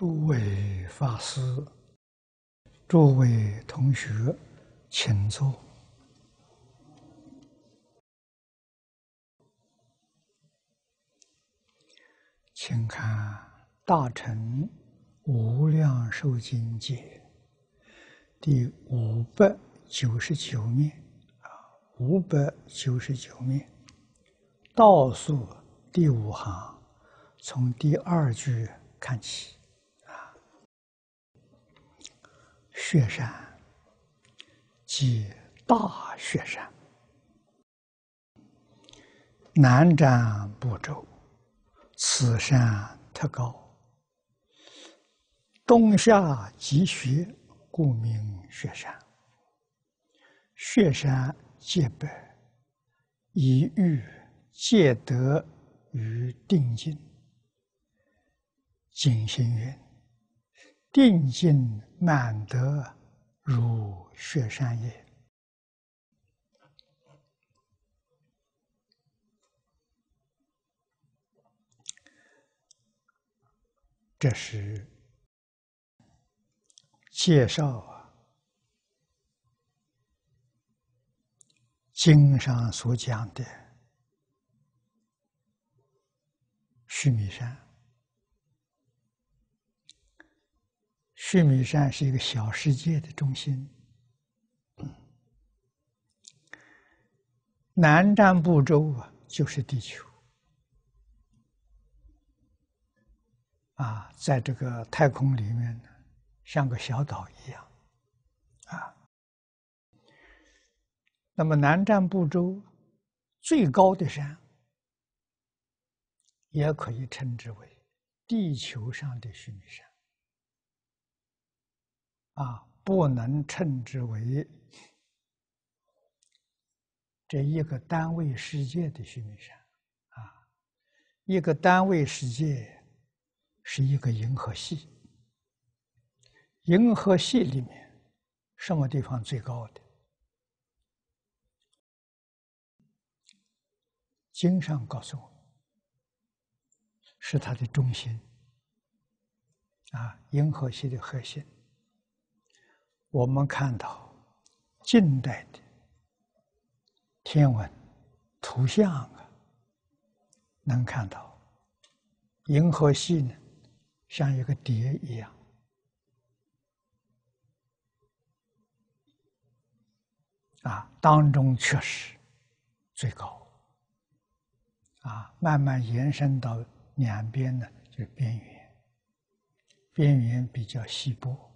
诸位法师，诸位同学，请坐。请看《大乘无量寿经》解第五百九十九面，啊，五百九十九面，倒数第五行，从第二句看起。雪山，即大雪山。南瞻部洲，此山特高，冬夏积雪，故名雪山。雪山洁白，以喻戒德与定境，景行云：“印尽满德，如雪山也。这是介绍经上所讲的须弥山。须弥山是一个小世界的中心，南瞻部洲啊，就是地球啊，在这个太空里面呢，像个小岛一样啊。那么南瞻部洲最高的山，也可以称之为地球上的须弥山。啊，不能称之为这一个单位世界的须弥山啊！一个单位世界是一个银河系，银河系里面什么地方最高的？经上告诉我是它的中心啊，银河系的核心。我们看到近代的天文图像啊，能看到银河系呢，像一个碟一样啊，当中确实最高啊，慢慢延伸到两边呢，就是边缘，边缘比较稀薄。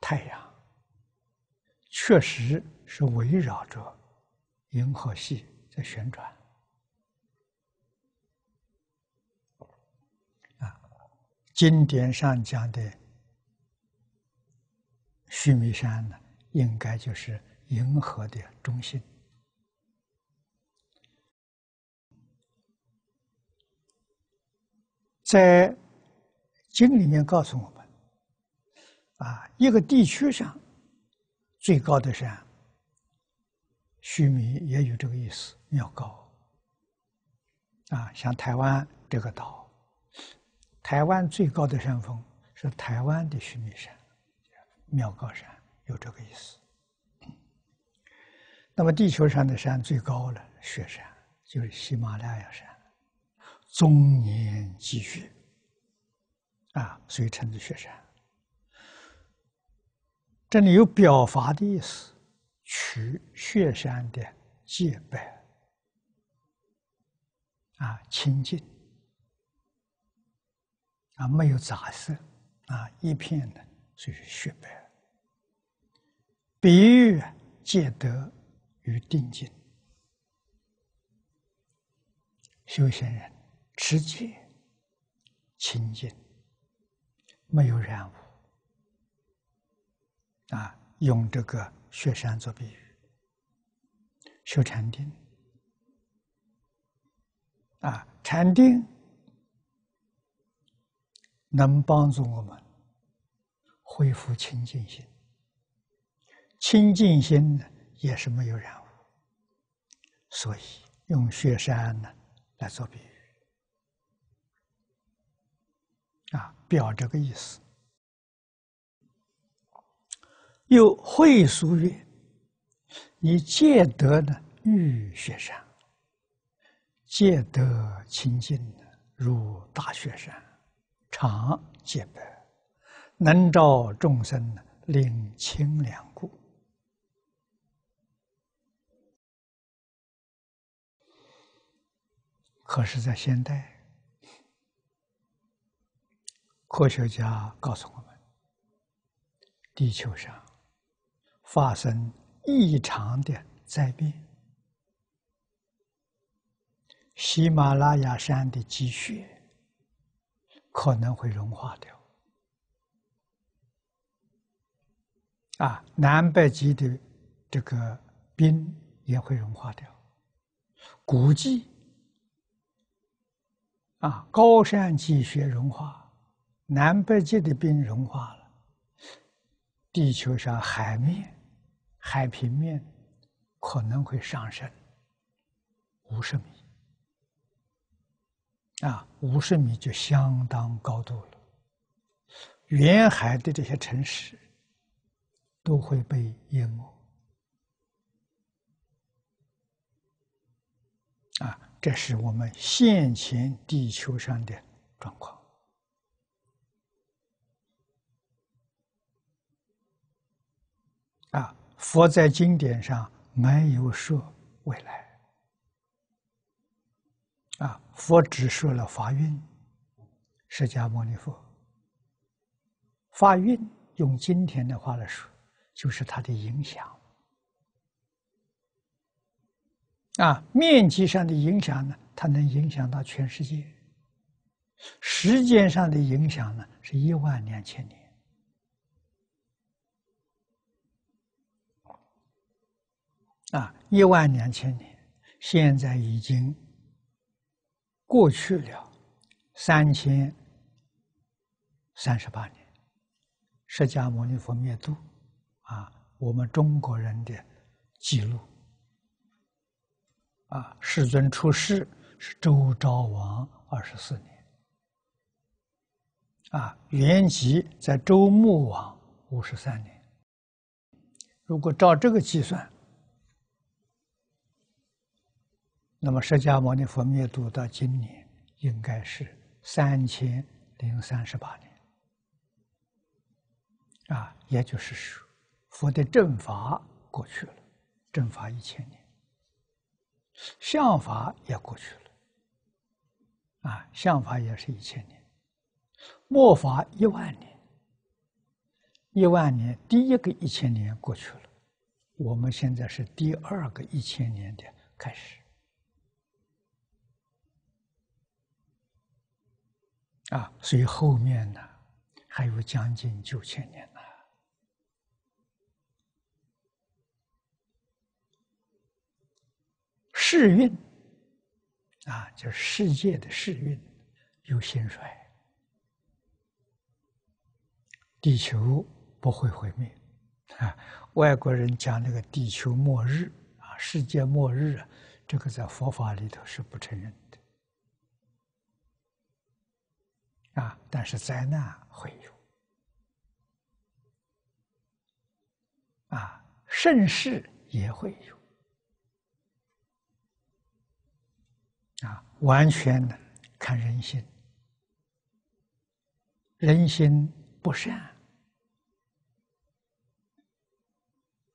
太阳确实是围绕着银河系在旋转。啊，经典上讲的须弥山呢，应该就是银河的中心。在经里面告诉我们。啊，一个地区上最高的山，须弥也有这个意思，庙高。啊，像台湾这个岛，台湾最高的山峰是台湾的须弥山，庙高山有这个意思。那么地球上的山最高了，雪山就是喜马拉雅山，终年积雪。啊，所以称之雪山。这里有表法的意思，取雪山的洁白，啊清净，啊没有杂色，啊一片的，就是雪白，比喻戒德与定境，修行人持戒清净，没有染污。啊，用这个雪山做比喻，修禅定啊，禅定能帮助我们恢复清净心，清净心呢也是没有染污，所以用雪山呢来做比喻啊，表这个意思。又会书曰：“以戒德呢欲雪山，戒德清净呢如大雪山，常洁白，能照众生令清凉故。可是，在现代，科学家告诉我们，地球上。发生异常的灾变，喜马拉雅山的积雪可能会融化掉，啊，南北极的这个冰也会融化掉，古迹啊，高山积雪融化，南北极的冰融化了，地球上海面。海平面可能会上升五十米啊，五十米就相当高度了。沿海的这些城市都会被淹没啊，这是我们现前地球上的状况。佛在经典上没有说未来，啊，佛只说了法运。释迦牟尼佛，法运用今天的话来说，就是它的影响。啊，面积上的影响呢，它能影响到全世界；时间上的影响呢，是一万两千年。啊，一万两千年现在已经过去了三千三十八年。释迦牟尼佛灭度啊，我们中国人的记录啊，世尊出世是周昭王二十四年啊，圆寂在周穆王五十三年。如果照这个计算。那么，释迦牟尼佛灭度到今年应该是三千零三十八年，啊，也就是佛的正法过去了，正法一千年，相法也过去了，啊，相法也是一千年，末法一万年，一万年第一个一千年过去了，我们现在是第二个一千年的开始。啊，所以后面呢，还有将近九千年呢。世运啊，就是世界的世运有兴衰，地球不会毁灭。啊，外国人讲那个地球末日啊，世界末日啊，这个在佛法里头是不承认。啊！但是灾难会有，啊，盛世也会有，啊，完全的看人心。人心不善，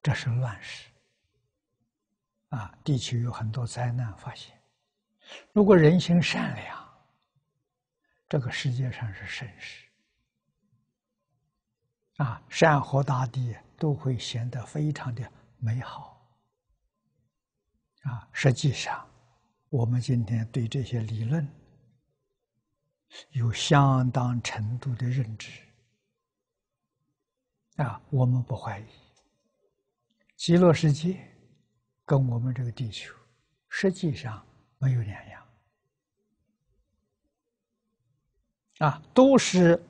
这是乱世。啊，地球有很多灾难，发现，如果人心善良。这个世界上是盛世啊，山河大地都会显得非常的美好啊。实际上，我们今天对这些理论有相当程度的认知啊，我们不怀疑极乐世界跟我们这个地球实际上没有两样。啊，都是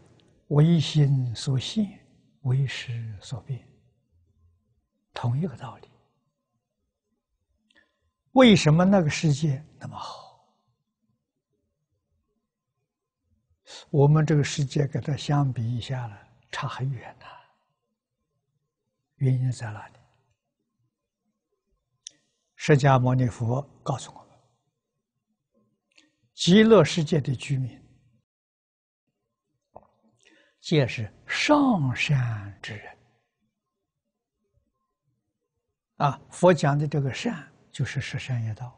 唯心所现，唯识所变，同一个道理。为什么那个世界那么好？我们这个世界跟它相比一下了，差很远呐。原因在哪里？释迦牟尼佛告诉我们：极乐世界的居民。皆是上善之人，啊！佛讲的这个善，就是十善业道。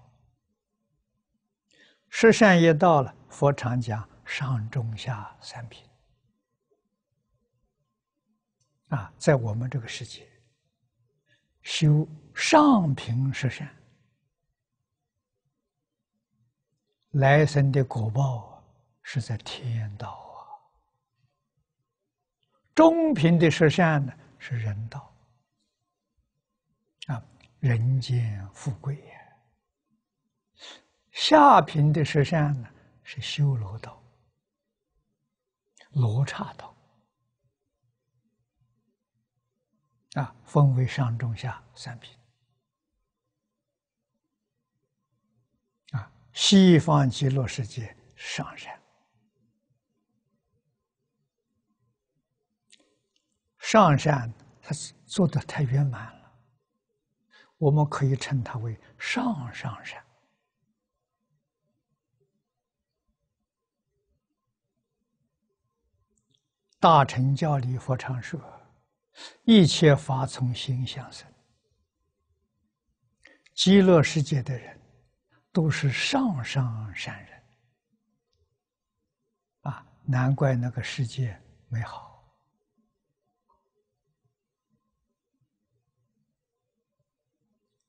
十善业道了，佛常讲上中下三品。啊，在我们这个世界，修上品十善，来生的果报是在天道。中品的十善呢是人道，啊，人间富贵呀。下品的十善呢是修罗道、罗刹道，啊，分为上中下三品，啊，西方极乐世界上善。上善，他做的太圆满了。我们可以称他为上上善。大乘教理佛常说：“一切法从心相生。”极乐世界的人都是上上善人，啊，难怪那个世界美好。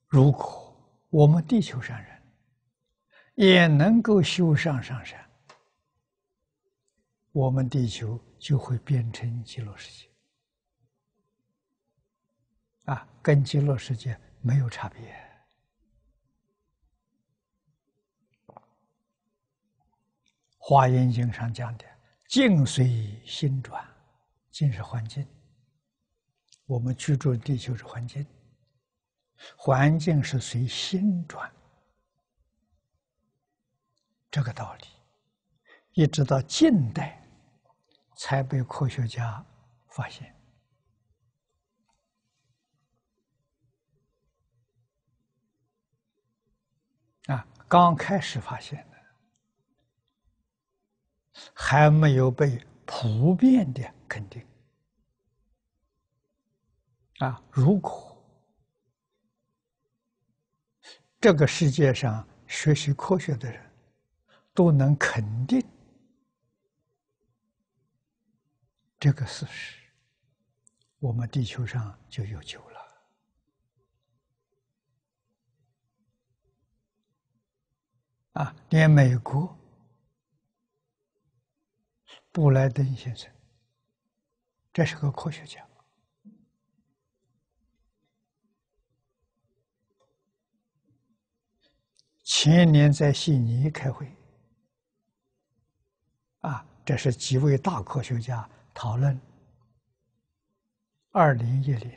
如果我们地球上人也能够修上上善，我们地球就会变成极乐世界啊，跟极乐世界没有差别。华严经上讲的“境随心转”，境是环境，我们居住地球是环境。环境是随心转，这个道理，一直到近代才被科学家发现。啊，刚开始发现的，还没有被普遍的肯定。啊，如果。这个世界上学习科学的人，都能肯定这个事实，我们地球上就有救了。啊，连美国布莱登先生，这是个科学家。前年在悉尼开会，啊，这是几位大科学家讨论二零一零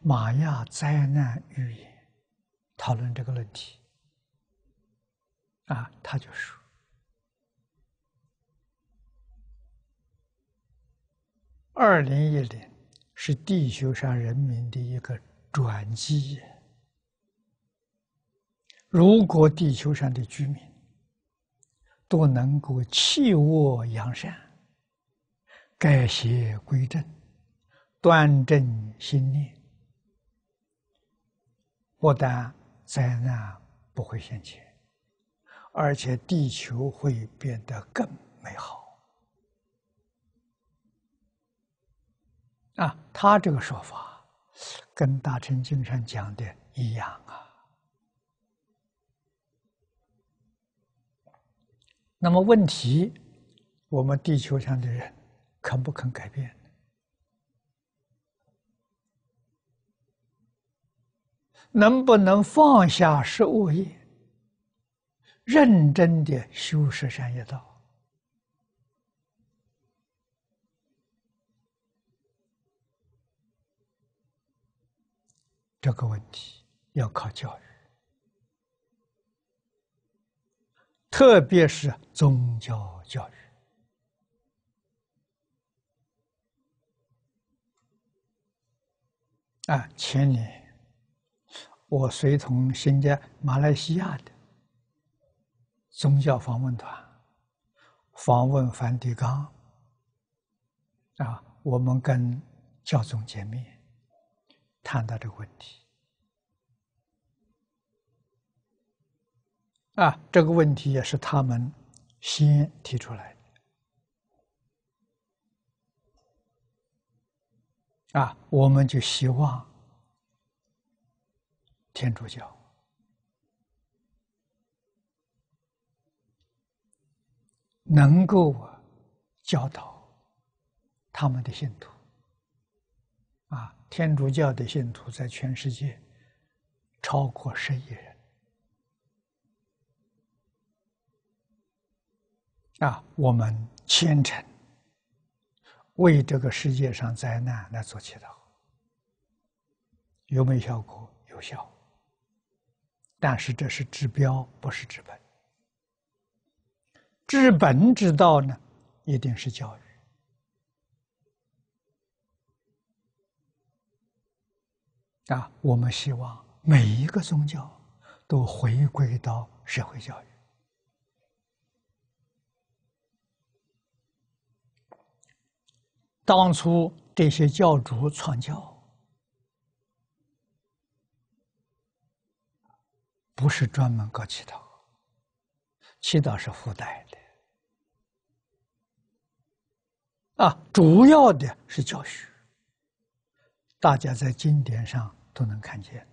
玛雅灾难预言，讨论这个问题。啊，他就说，二零一零是地球上人民的一个转机。如果地球上的居民都能够弃恶扬善、改邪归正、端正心念，不但灾难不会现前，而且地球会变得更美好。啊，他这个说法跟大成经上讲的一样啊。那么问题，我们地球上的人肯不肯改变？能不能放下十恶业，认真的修十善业道？这个问题要靠教育。特别是宗教教育啊，前年我随同新疆马来西亚的宗教访问团访问梵蒂冈啊，我们跟教宗见面，谈到这个问题。啊，这个问题也是他们先提出来的。啊，我们就希望天主教能够教导他们的信徒。啊，天主教的信徒在全世界超过十亿人。啊，我们虔诚为这个世界上灾难来做祈祷，有没有效果？有效。但是这是治标，不是治本。治本之道呢，一定是教育。啊，我们希望每一个宗教都回归到社会教育。当初这些教主创教，不是专门搞祈祷，祈祷是附带的。啊，主要的是教学，大家在经典上都能看见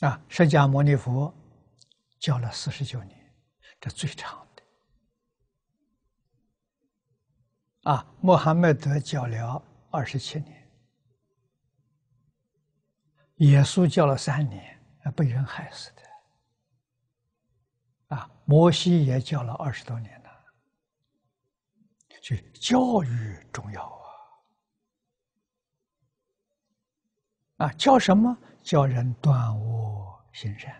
的。啊，释迦牟尼佛教了四十九年，这最长。啊，穆罕默德教了二十七年，耶稣教了三年，啊，被人害死的。啊，摩西也教了二十多年了，就教育重要啊！啊，教什么？教人断恶行善，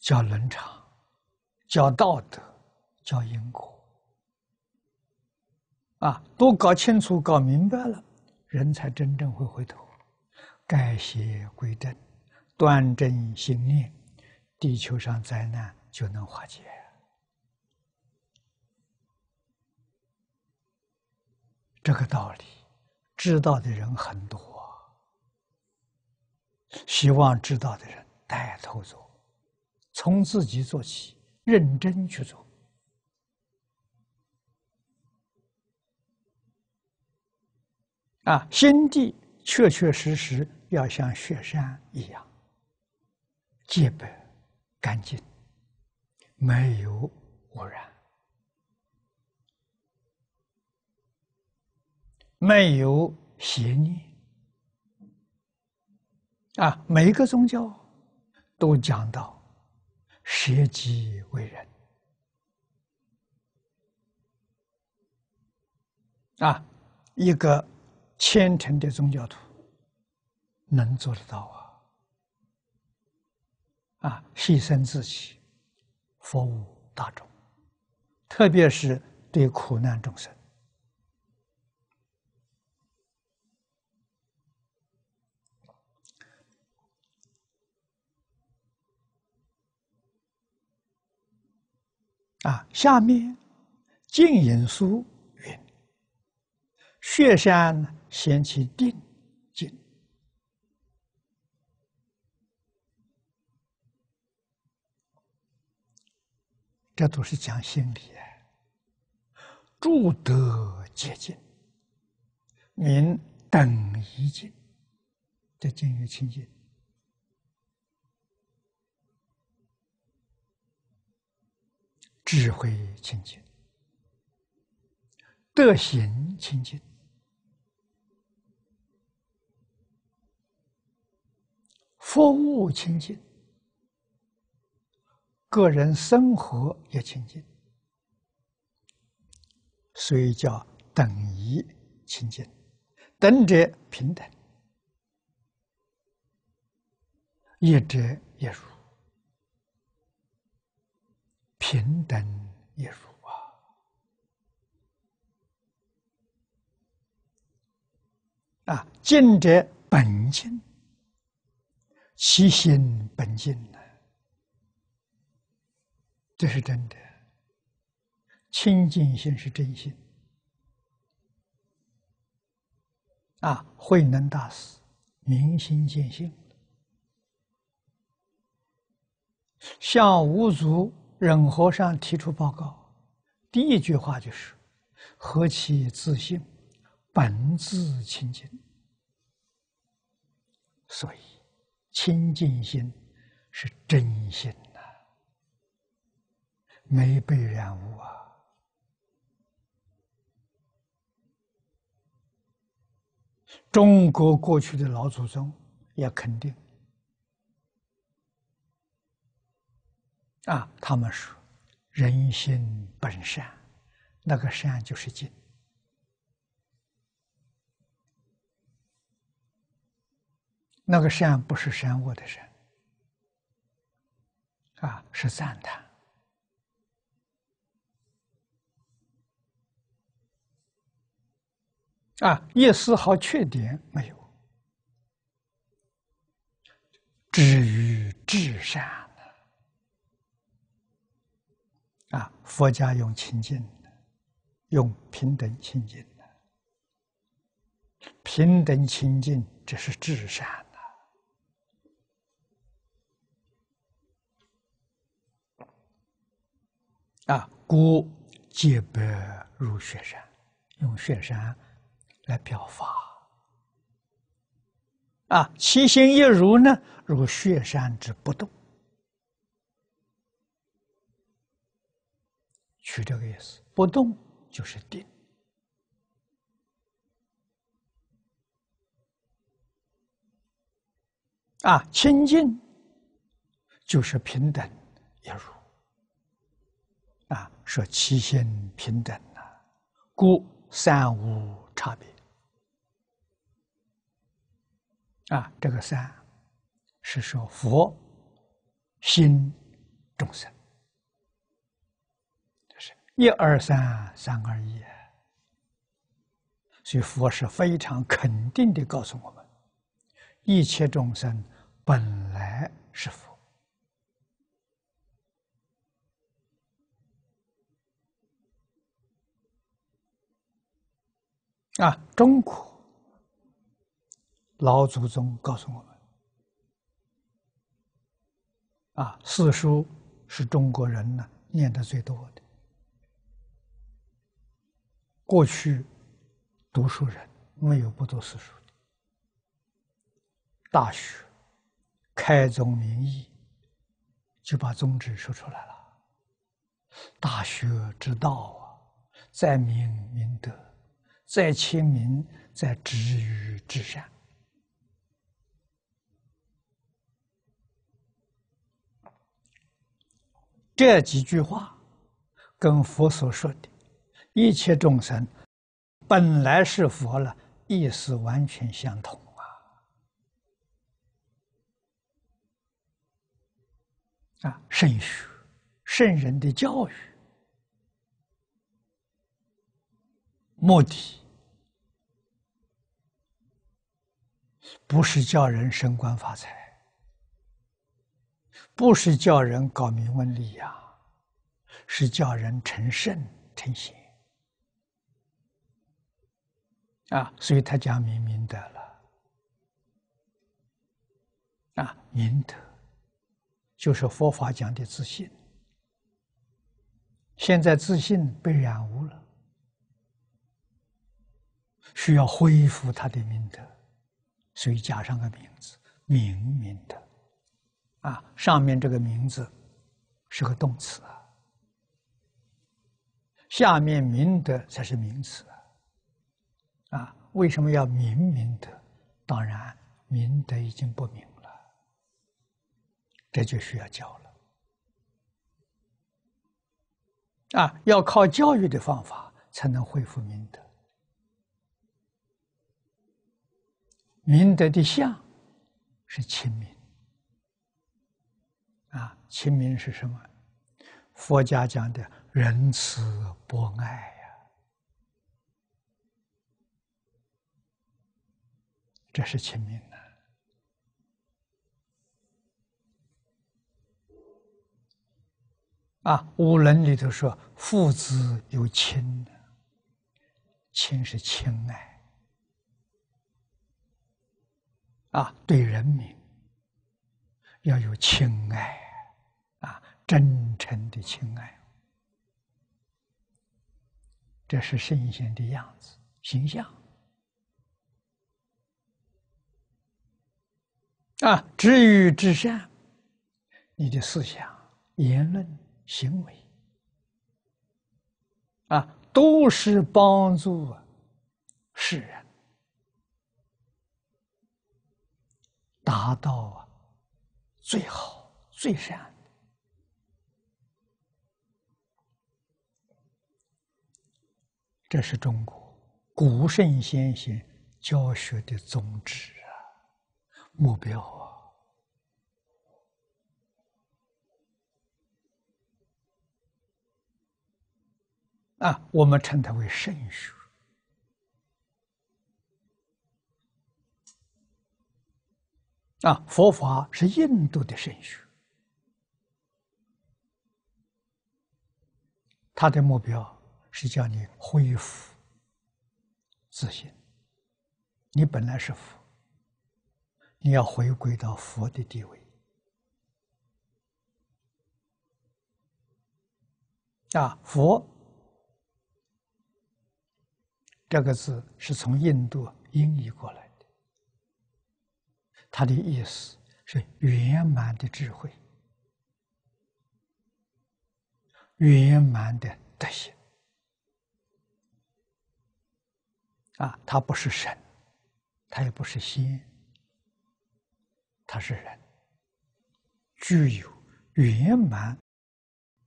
教伦常，教道德，教因果。啊，都搞清楚、搞明白了，人才真正会回头，改邪归正，端正心念，地球上灾难就能化解。这个道理，知道的人很多，希望知道的人带头做，从自己做起，认真去做。啊，心地确确实实要像雪山一样洁白、干净，没有污染，没有邪念。啊，每一个宗教都讲到舍己为人。啊，一个。虔诚的宗教徒能做得到啊！啊，牺牲自己，服务大众，特别是对苦难众生。啊，下面净影书》云：“雪山。”先起定静，这都是讲心理。住德接近，明等一境，这境越清净，智慧清净，德行清净。公务清净，个人生活也清净，所以叫等一清净，等者平等，一者一如，平等一如啊！啊，净者本净。其心本净呢？这是真的。清净心是真心啊！慧能大师明心见性，向五祖忍和尚提出报告，第一句话就是：“何其自信，本自清净。”所以。清净心是真心呐，没被染污啊！中国过去的老祖宗也肯定啊，他们说人心本善，那个善就是净。那个善不是善恶的善，啊，是赞叹，啊，一丝毫缺点没有，至于至善呢？啊，佛家用清净的，用平等清净的，平等清净这是至善。啊，故皆白如雪山，用雪山来表法。啊，其心亦如呢，如雪山之不动，取这个意思，不动就是定。啊，清净就是平等，也如。啊，说七心平等啊，故三无差别。啊，这个三是说佛、心、众生，就是一、二、三，三、二、一。所以佛是非常肯定的告诉我们：一切众生本来是佛。啊，中国老祖宗告诉我们：啊，四书是中国人呢念的最多的。过去读书人没有不读四书的。大学开宗明义，就把宗旨说出来了：大学之道啊，在明明德。在亲民，在止于至善。这几句话，跟佛所说的“一切众生本来是佛”了，意思完全相同啊！啊，圣学、圣人的教育。目的不是叫人升官发财，不是叫人搞名闻利呀，是叫人成圣成贤。啊，所以他讲明明德了。啊，明德就是佛法讲的自信。现在自信被染污了。需要恢复他的明德，所以加上个名字“明明德”，啊，上面这个名字是个动词，下面“明德”才是名词，啊，为什么要“明明德”？当然，明德已经不明了，这就需要教了，啊，要靠教育的方法才能恢复明德。明德的相是清明。啊，清明是什么？佛家讲的仁慈博爱呀，这是清明啊。啊，五伦里头说父子有亲的，亲是亲爱。啊，对人民要有情爱，啊，真诚的情爱，这是圣贤的样子、形象。啊，至于至善，你的思想、言论、行为，啊，都是帮助世人。达到最好、最善，这是中国古圣先贤教学的宗旨啊，目标啊！啊，我们称它为圣书。啊，佛法是印度的神学，他的目标是叫你恢复自信。你本来是佛，你要回归到佛的地位。啊，佛这个字是从印度音译过来。他的意思是圆满的智慧，圆满的德行啊！他不是神，他也不是仙，他是人，具有圆满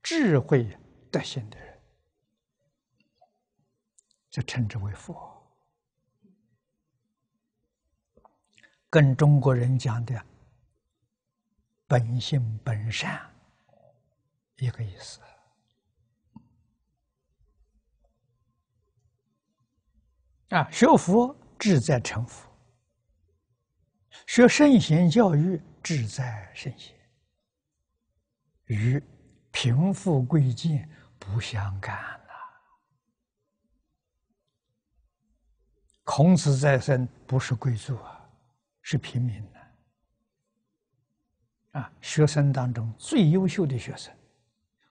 智慧德行的人，就称之为佛。跟中国人讲的“本性本善”一个意思啊！学佛志在成佛，学圣贤教育志在圣贤，与贫富贵贱不相干呐。孔子在身不是贵族啊。是平民的啊，学生当中最优秀的学生，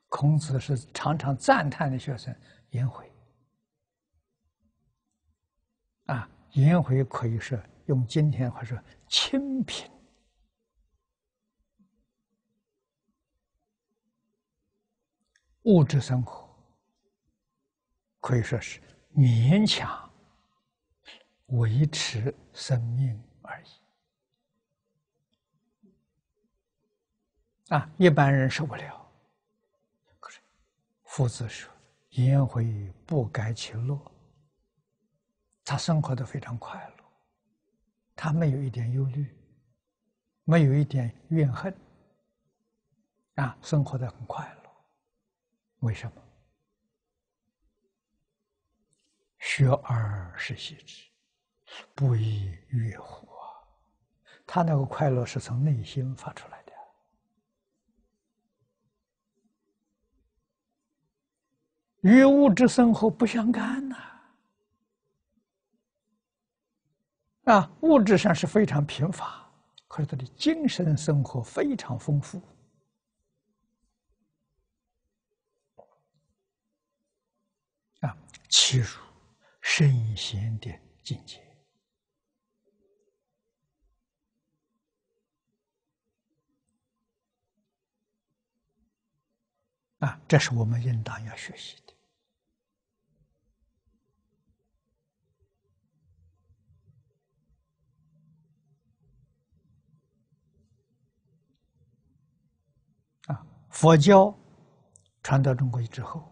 孔子是常常赞叹的学生颜回啊，颜回可以说用今天话说清贫，物质生活可以说是勉强维持生命而已。啊，一般人受不了。可是，夫子说：“颜回不改其乐。”他生活的非常快乐，他没有一点忧虑，没有一点怨恨，啊，生活的很快乐。为什么？学而时习之，不亦乐乎？啊！他那个快乐是从内心发出来。与物质生活不相干呐，啊，物质上是非常贫乏，可是他的精神生活非常丰富，啊，其如神仙的境界，啊，这是我们应当要学习的。佛教传到中国之后，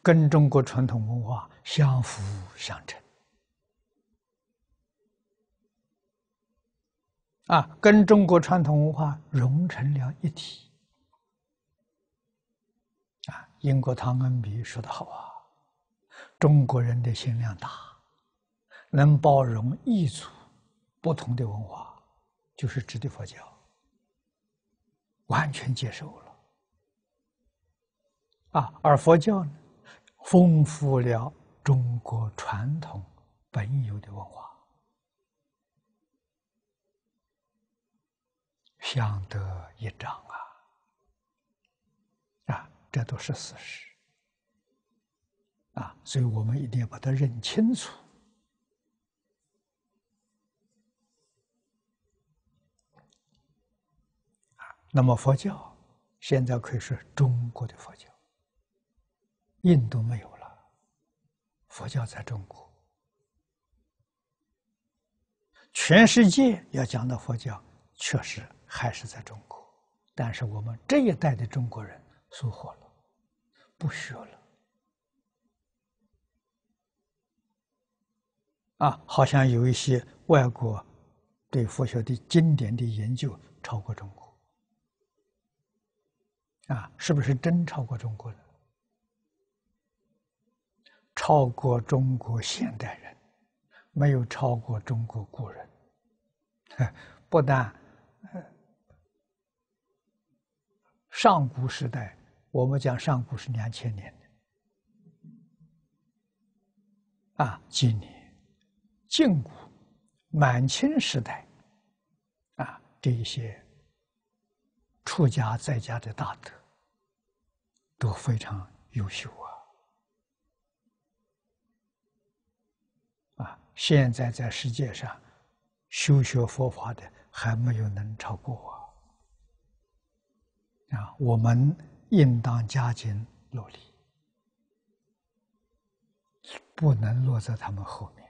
跟中国传统文化相辅相成，啊，跟中国传统文化融成了一体。啊，英国唐恩比说的好啊，中国人的心量大，能包容异族不同的文化，就是指的佛教。完全接受了，啊，而佛教呢，丰富了中国传统本有的文化，相得益彰啊，啊，这都是事实，啊，所以我们一定要把它认清楚。那么佛教现在可以说中国的佛教，印度没有了，佛教在中国，全世界要讲的佛教确实还是在中国，但是我们这一代的中国人疏忽了，不学了，啊，好像有一些外国对佛学的经典的研究超过中国。啊，是不是真超过中国人？超过中国现代人，没有超过中国古人。不但上古时代，我们讲上古是两千年，啊，今年、晋古、满清时代，啊，这一些出家在家的大德。都非常优秀啊！啊，现在在世界上修学佛法的还没有能超过我啊！我们应当加紧努力，不能落在他们后面，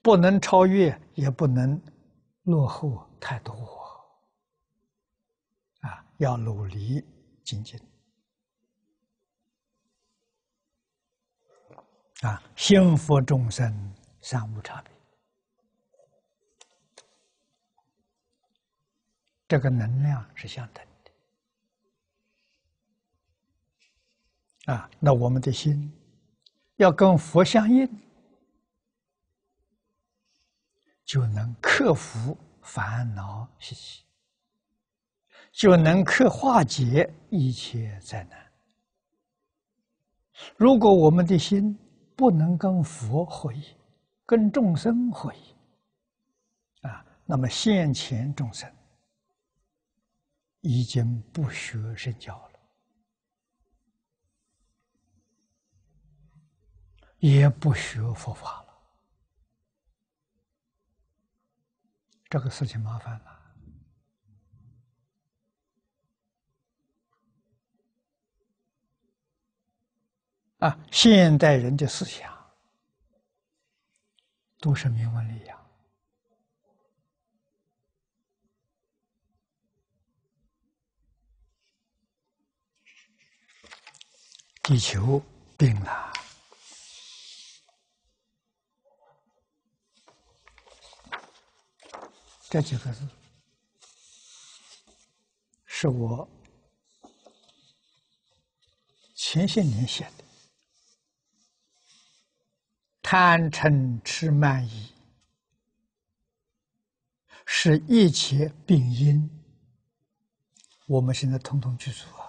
不能超越，也不能落后太多。要努力精进啊！幸福众生三无差别，这个能量是相等的啊。那我们的心要跟佛相应，就能克服烦恼习气。就能克化解一切灾难。如果我们的心不能跟佛合一，跟众生合一，啊，那么现前众生已经不学人教了，也不学佛法了，这个事情麻烦了。啊，现代人的思想都是明文理呀！地球病了，这几个字是我前些年写的。贪嗔痴慢疑是一切病因，我们现在通通去除啊！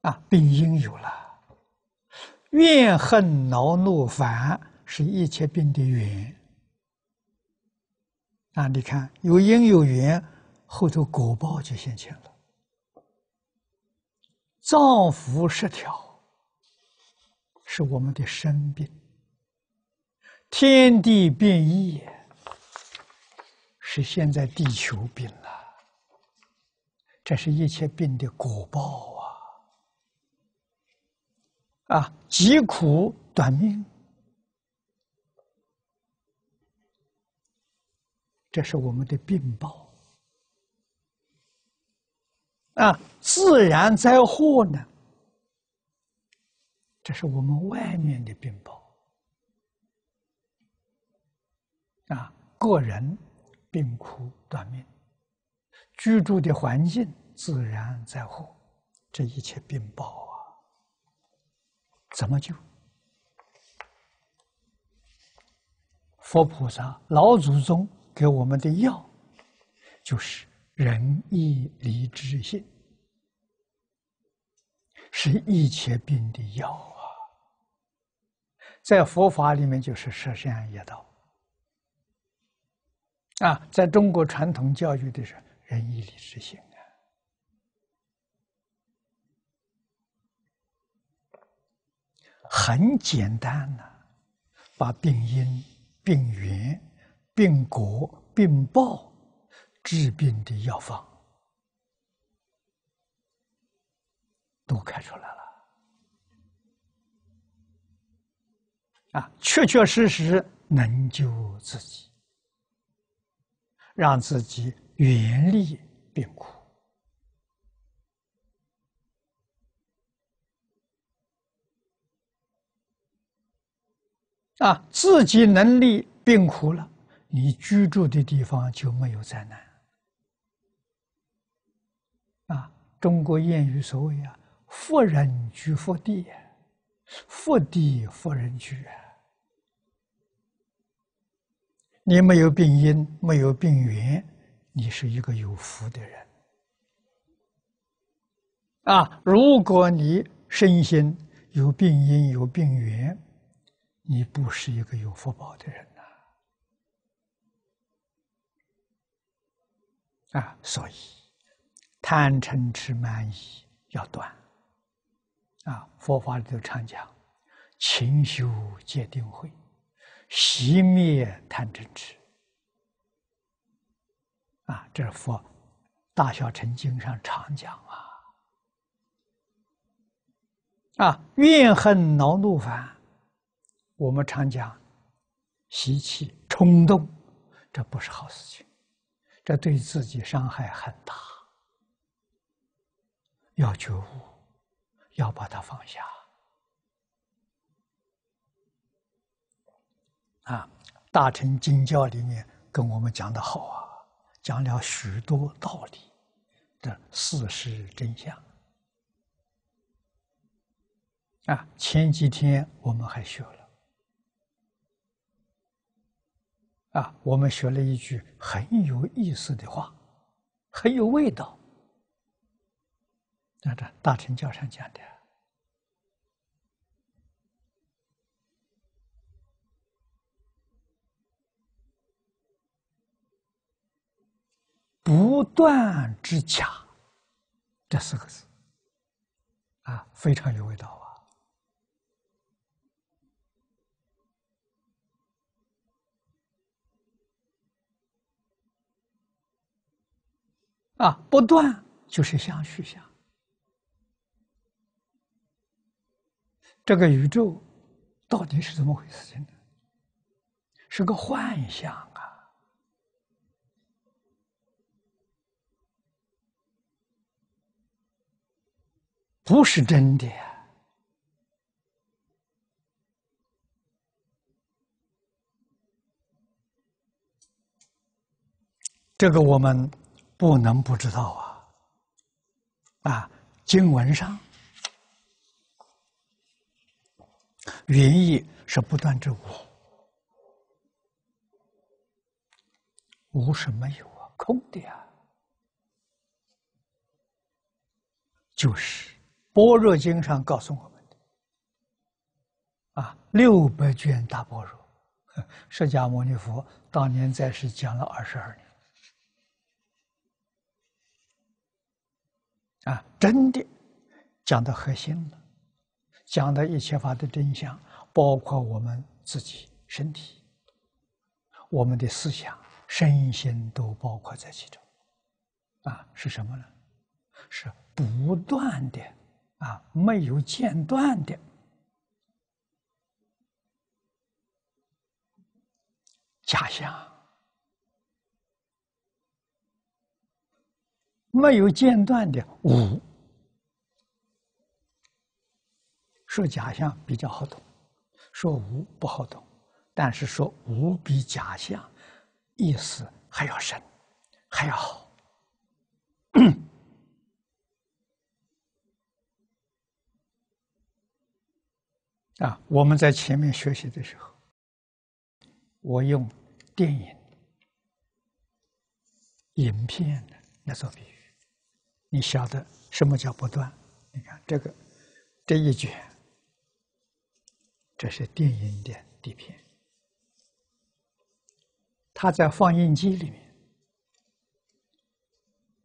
啊，病因有了，怨恨恼怒烦是一切病的源。那你看，有因有缘，后头果报就现前了。脏腑失调。是我们的生病，天地变异，是现在地球病了。这是一切病的果报啊！啊，疾苦短命，这是我们的病报啊！自然灾害呢？这是我们外面的病报啊，个人病苦短命，居住的环境自然灾祸，这一切病报啊，怎么救？佛菩萨老祖宗给我们的药，就是仁义礼智信，是一切病的药。在佛法里面就是十善业道，啊，在中国传统教育的是仁义礼智信啊，很简单呐，把病因、病源、病果、病报、治病的药方都开出来了。啊，确确实实能救自己，让自己远离病苦。啊，自己能力病苦了，你居住的地方就没有灾难。啊，中国谚语所谓啊，“富人居富地，富地富人居。”你没有病因，没有病源，你是一个有福的人，啊！如果你身心有病因、有病源，你不是一个有福报的人呐，啊！所以，贪嗔痴慢疑要断，啊！佛法里头常讲，勤修戒定慧。熄灭贪嗔痴啊，这是佛《大小乘经》上常讲啊。啊，怨恨、恼怒、烦，我们常讲，习气冲动，这不是好事情，这对自己伤害很大。要觉悟，要把它放下。啊，大乘经教里面跟我们讲的好啊，讲了许多道理的事实真相。啊，前几天我们还学了，啊，我们学了一句很有意思的话，很有味道。那这大乘教上讲的。不断之假，这四个字啊，非常有味道啊！啊，不断就是相续相，这个宇宙到底是怎么回事？情呢？是个幻象啊。不是真的，这个我们不能不知道啊！啊，经文上，云意是不断之无，无是没有啊，空的啊，就是。般若经上告诉我们的啊，六百卷大般若，释迦牟尼佛当年在世讲了二十二年，啊，真的讲到核心了，讲到一切法的真相，包括我们自己身体、我们的思想、身心都包括在其中，啊，是什么呢？是不断的。啊，没有间断的假象，没有间断的无，说假象比较好懂，说无不好懂，但是说无比假象意思还要深，还要。好。啊，我们在前面学习的时候，我用电影影片来做比喻，你晓得什么叫不断？你看这个这一卷，这是电影的底片，它在放映机里面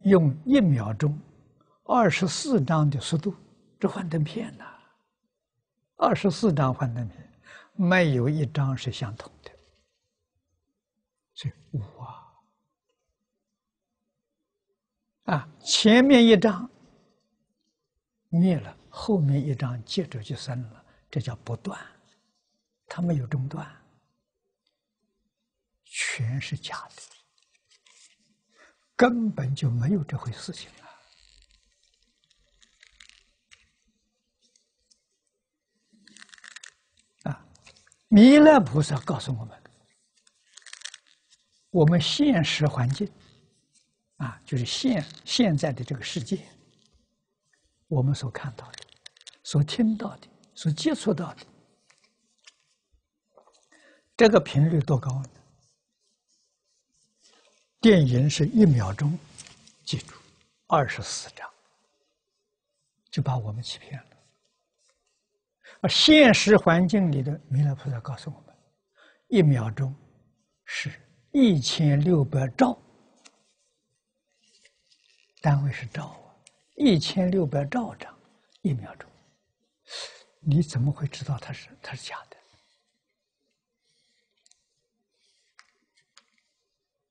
用一秒钟二十四张的速度，这幻灯片呢？二十四张幻灯片，没有一张是相同的。这五啊，啊，前面一张灭了，后面一张接着就生了，这叫不断，它没有中断，全是假的，根本就没有这回事情。弥勒菩萨告诉我们：，我们现实环境，啊，就是现现在的这个世界，我们所看到的、所听到的、所接触到的，这个频率多高呢？电影是一秒钟，记住二十四张，就把我们欺骗了。啊，现实环境里的弥勒菩萨告诉我们，一秒钟是一千六百兆，单位是兆啊，一千六百兆张，一秒钟，你怎么会知道它是它是假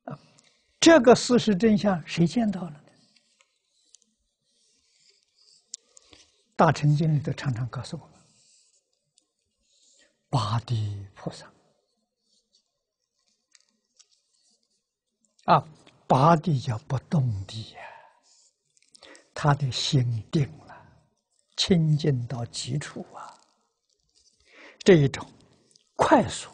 的？啊，这个事实真相谁见到了呢？大乘经里都常常告诉我们。八地菩萨，啊，八地叫不动地呀，他的心定了，清净到极处啊，这一种快速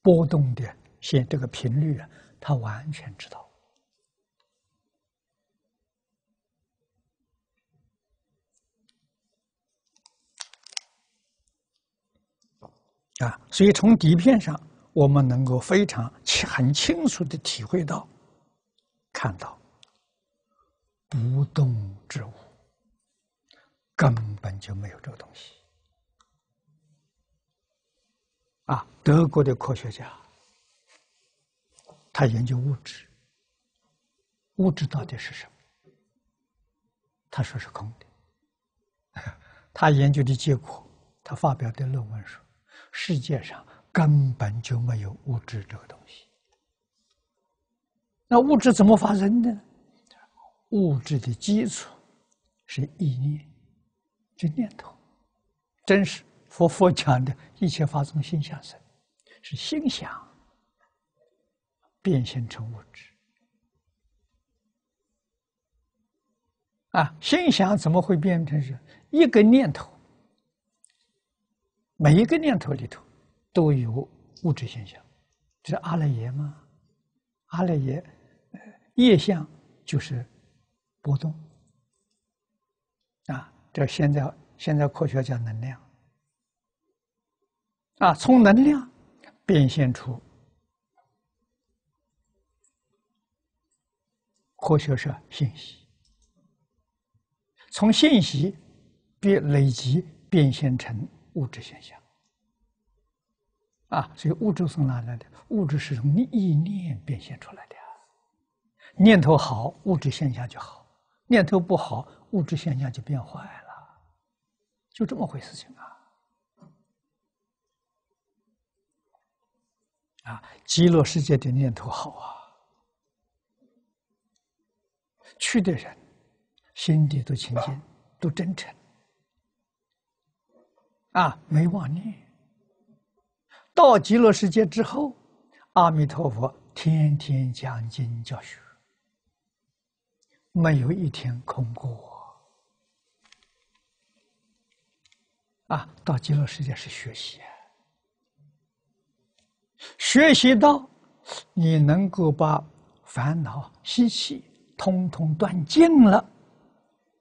波动的现这个频率啊，他完全知道。啊，所以从底片上，我们能够非常清、很清楚的体会到、看到，不动之物根本就没有这个东西。啊，德国的科学家，他研究物质，物质到底是什么？他说是空的。他研究的结果，他发表的论文说。世界上根本就没有物质这个东西，那物质怎么发生的？物质的基础是意念，这念头，真是佛佛讲的，一切法从心想生，是心想变现成物质啊！心想怎么会变成是一个念头？每一个念头里头，都有物质现象。这是阿赖耶吗？阿赖耶业相就是波动啊。这现在现在科学叫能量啊。从能量变现出科学是信息，从信息变累积变现成。物质现象，啊，所以物质从哪来的？物质是从意念变现出来的。念头好，物质现象就好；念头不好，物质现象就变坏了。就这么回事情啊。啊，极乐世界的念头好啊，去的人心底都清净，都真诚。啊，没忘念。到极乐世界之后，阿弥陀佛天天讲经教学，没有一天空过。啊，到极乐世界是学习，学习到你能够把烦恼习气通通断尽了，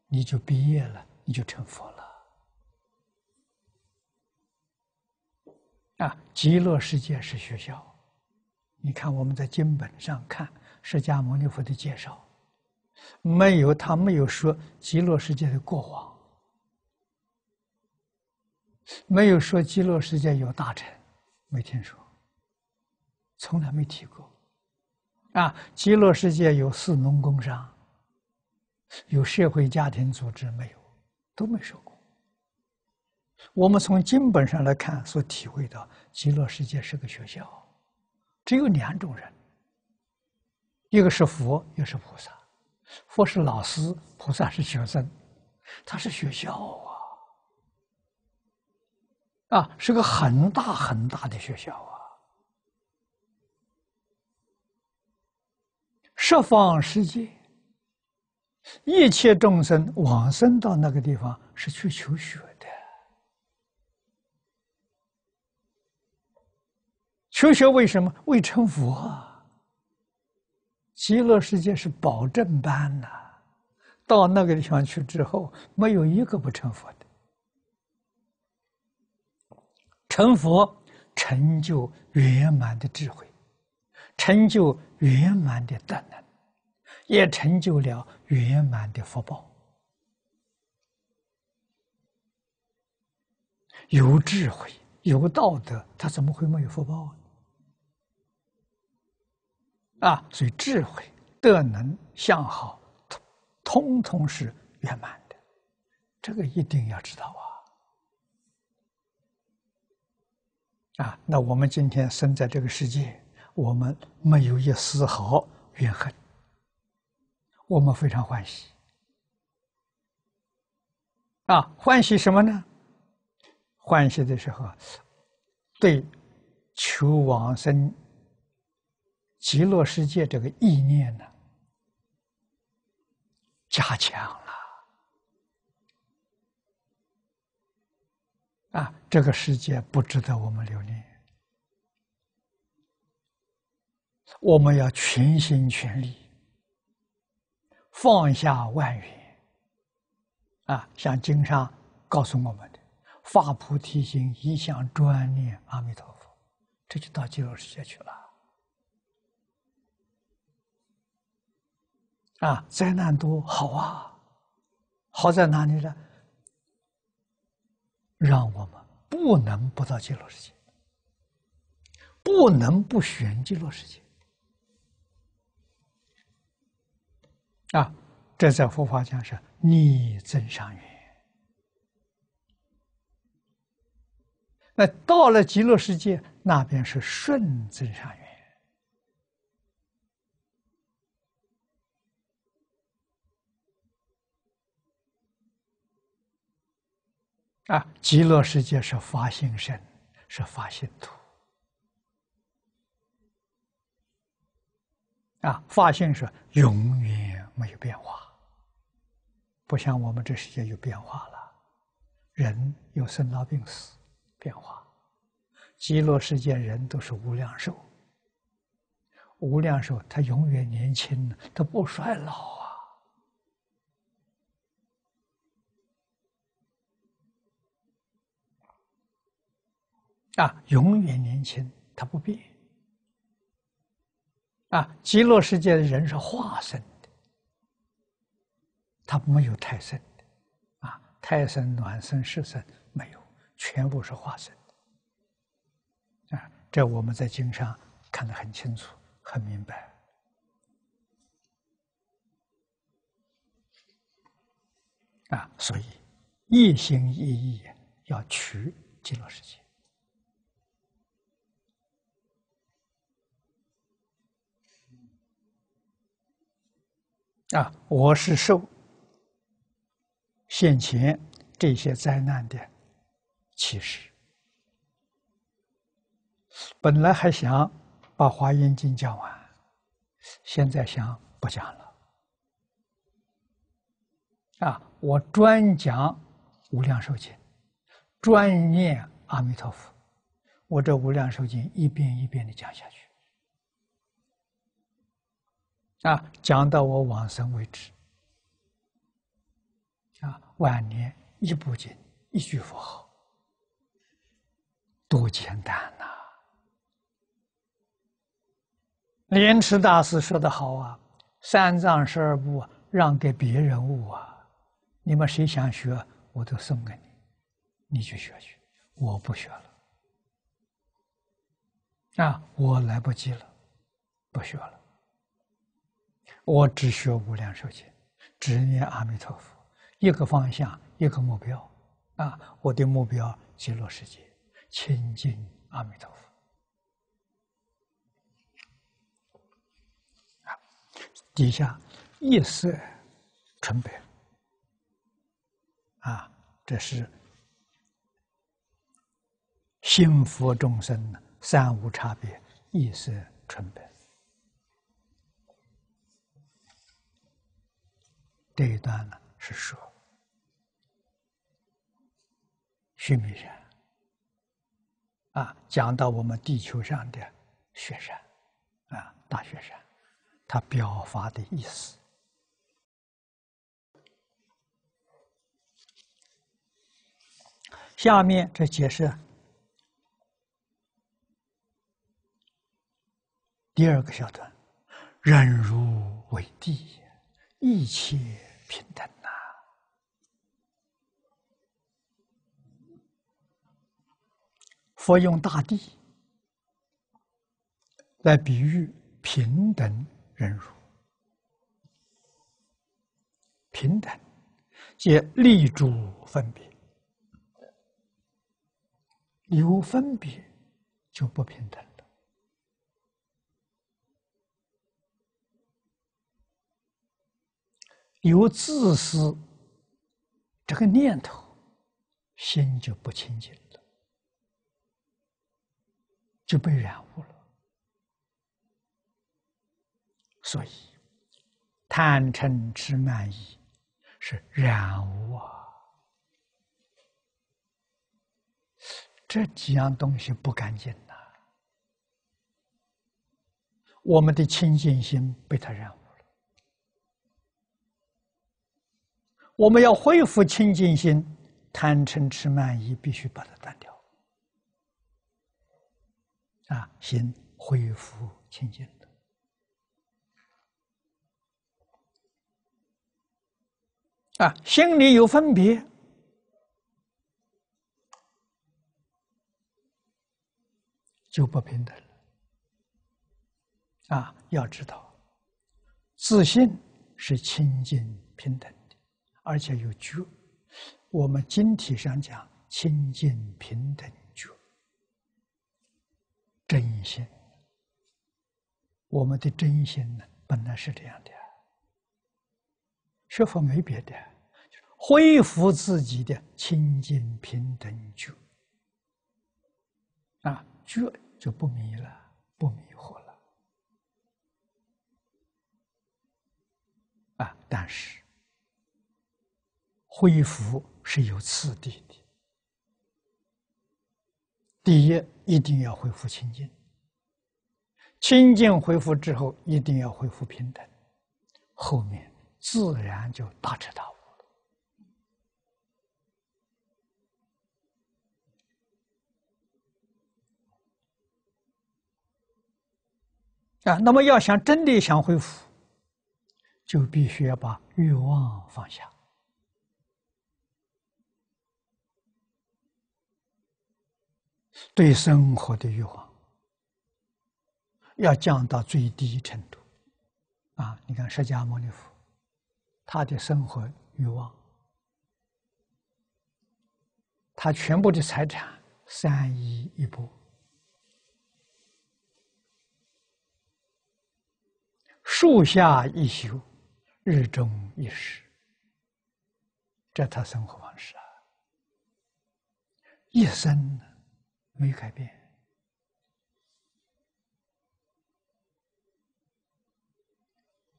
你就毕业了，你就成佛了。啊，极乐世界是学校。你看我们在经本上看释迦牟尼佛的介绍，没有他没有说极乐世界的过往，没有说极乐世界有大臣，没听说，从来没提过。啊，极乐世界有四农工商，有社会家庭组织，没有，都没说过。我们从经本上来看，所体会到极乐世界是个学校，只有两种人，一个是佛，一个是菩萨，佛是老师，菩萨是学生，他是学校啊，啊，是个很大很大的学校啊，十方世界一切众生往生到那个地方是去求学的。哲学为什么未成佛？极乐世界是保证班呐，到那个地方去之后，没有一个不成佛的。成佛，成就圆满的智慧，成就圆满的德能，也成就了圆满的福报。有智慧，有道德，他怎么会没有福报呢？啊，所以智慧、德能、相好，通通通是圆满的，这个一定要知道啊！啊，那我们今天生在这个世界，我们没有一丝毫怨恨，我们非常欢喜啊！欢喜什么呢？欢喜的时候，对求往生。极乐世界这个意念呢，加强了啊！这个世界不值得我们留恋，我们要全心全力放下万缘啊！像经上告诉我们的，发菩提心，一向专念阿弥陀佛，这就到极乐世界去了。啊，灾难多好啊！好在哪里呢？让我们不能不到极乐世界，不能不选极乐世界。啊，这在佛法讲是逆增上缘。那到了极乐世界，那边是顺增上缘。啊，极乐世界是发心身，是发心土。啊，发心是永远没有变化，不像我们这世界有变化了，人有生老病死，变化。极乐世界人都是无量寿，无量寿他永远年轻他不衰老。啊，永远年轻，它不变。啊，极乐世界的人是化身的，他没有胎生的，啊，胎生、卵生、湿生没有，全部是化身的。啊，这我们在经上看得很清楚、很明白。啊，所以一心一意要取极乐世界。啊，我是受现前这些灾难的启示。本来还想把华严经讲完，现在想不讲了。啊，我专讲无量寿经，专念阿弥陀佛。我这无量寿经一遍一遍的讲下去。啊，讲到我往生为止，啊，晚年一部经，一句佛号，多简单呐！莲池大师说的好啊：“三藏十二部让给别人悟啊，你们谁想学，我都送给你，你去学去，我不学了，啊，我来不及了，不学了。”我只学无量寿经，只念阿弥陀佛，一个方向，一个目标，啊！我的目标极乐世界，亲近阿弥陀佛。底下，意识纯白，啊，这是幸福众生三无差别，意识纯白。这一段呢是说，须弥山啊，讲到我们地球上的雪山啊，大雪山，它表发的意思。下面这解释第二个小段，忍辱为地也。一切平等呐！佛用大地来比喻平等忍辱。平等，即立住分别；有分别，就不平等。有自私这个念头，心就不清净了，就被染污了。所以贪嗔痴慢疑是染污啊，这几样东西不干净呐。我们的清净心被它染。污。我们要恢复清净心，贪嗔痴慢疑必须把它断掉。啊，心恢复清净的。啊，心里有分别，就不平等了。啊，要知道，自信是清净平等。而且有觉，我们经体上讲清净平等觉，真心。我们的真心呢，本来是这样的。学佛没别的，恢复自己的清净平等觉。啊，觉就不迷了，不迷惑了。啊，但是。恢复是有次第的。第一，一定要恢复清净；清净恢复之后，一定要恢复平等，后面自然就大彻大悟了。啊，那么要想真的想恢复，就必须要把欲望放下。对生活的欲望要降到最低程度，啊！你看释迦牟尼佛，他的生活欲望，他全部的财产三一一波，树下一宿，日中一时，这他生活方式啊，一生。没改变。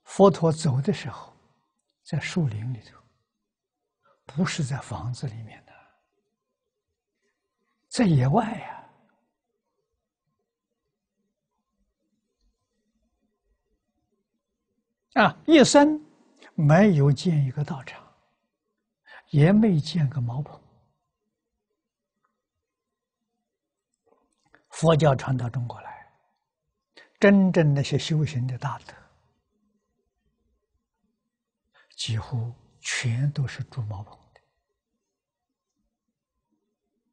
佛陀走的时候，在树林里头，不是在房子里面的，在野外呀。啊，一生没有建一个道场，也没建个茅棚。佛教传到中国来，真正那些修行的大德，几乎全都是住茅棚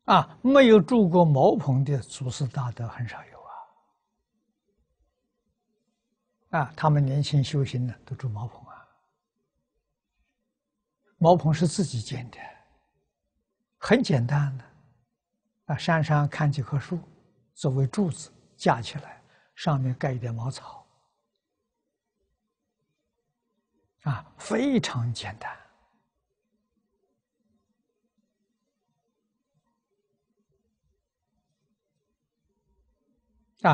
的。啊，没有住过茅棚的祖师大德很少有啊。啊，他们年轻修行的都住茅棚啊。毛棚是自己建的，很简单的，啊，山上砍几棵树。作为柱子架起来，上面盖一点茅草，啊，非常简单，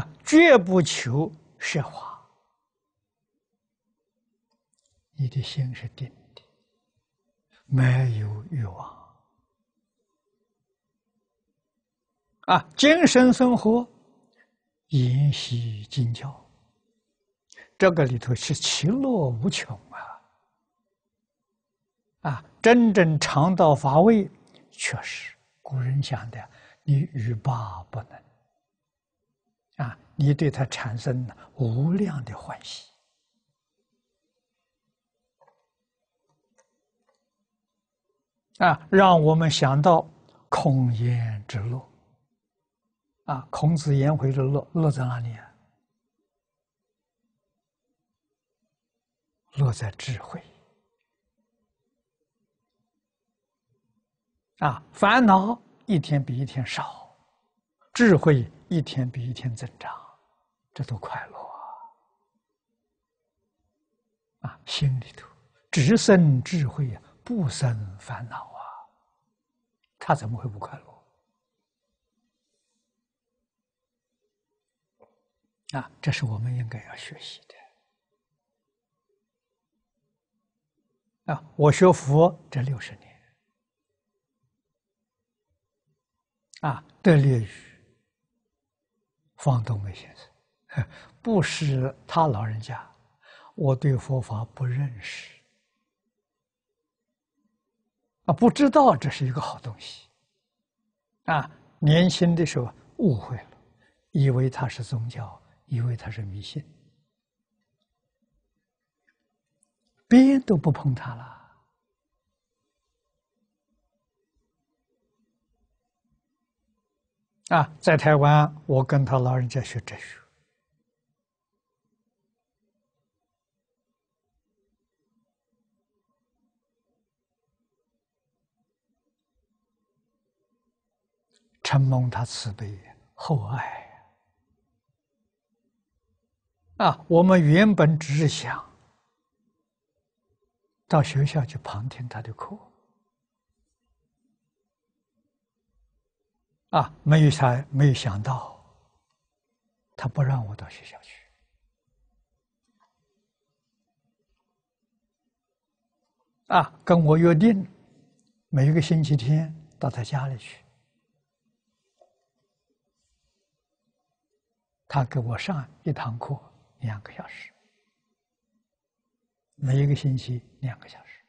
啊，绝不求奢华，你的心是定的，没有欲望。啊，精神生活，言习尽教，这个里头是其乐无穷啊！啊，真正尝到乏味，确实，古人讲的，你欲罢不能。啊，你对他产生了无量的欢喜。啊，让我们想到空烟之路。啊！孔子、颜回的乐乐在哪里啊？乐在智慧啊！烦恼一天比一天少，智慧一天比一天增长，这多快乐啊！啊，心里头只生智慧呀，不生烦恼啊，他怎么会不快乐？啊，这是我们应该要学习的。啊，我学佛这六十年，啊，得益于方东美先生，不是他老人家，我对佛法不认识，啊，不知道这是一个好东西，啊，年轻的时候误会了，以为他是宗教。以为他是迷信，边都不碰他了。啊，在台湾，我跟他老人家学哲学，承蒙他慈悲厚爱。啊，我们原本只是想到学校去旁听他的课，啊，没有想没有想到他不让我到学校去，啊，跟我约定每一个星期天到他家里去，他给我上一堂课。两个小时，每一个星期两个小时，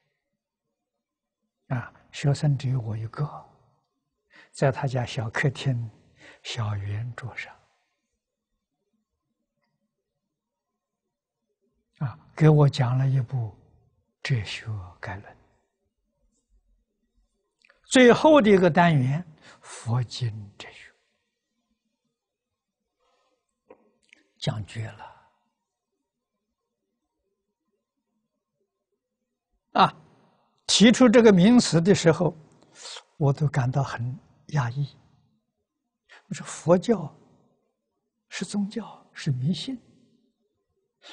啊，学生只有我一个，在他家小客厅、小圆桌上，啊，给我讲了一部《哲学概论》，最后的一个单元佛经哲学，讲绝了。啊，提出这个名词的时候，我都感到很压抑。我说佛教是宗教，是迷信，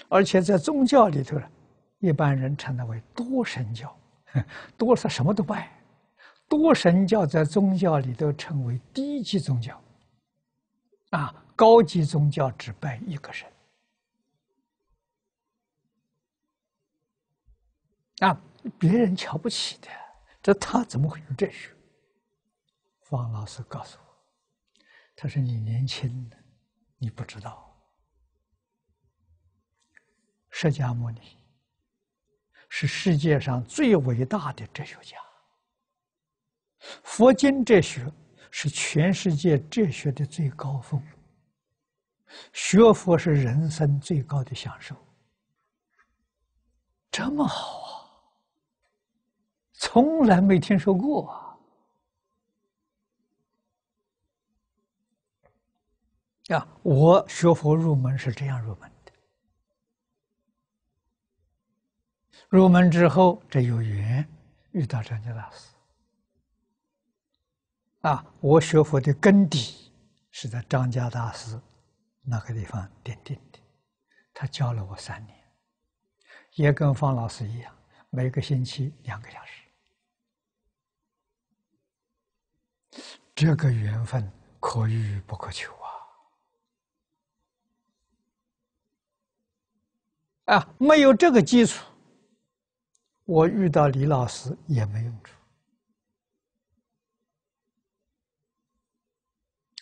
而且在宗教里头呢，一般人称它为多神教，多是什么都拜。多神教在宗教里头称为低级宗教，啊，高级宗教只拜一个人，啊。别人瞧不起的，这他怎么会有这学？方老师告诉我，他说：“你年轻你不知道，释迦牟尼是世界上最伟大的哲学家，佛经哲学是全世界哲学的最高峰，学佛是人生最高的享受。”这么好。从来没听说过啊！呀，我学佛入门是这样入门的。入门之后，这有缘遇到张家大师。啊，我学佛的根底是在张家大师那个地方奠定的。他教了我三年，也跟方老师一样，每个星期两个小时。这个缘分可遇不可求啊！啊，没有这个基础，我遇到李老师也没用处。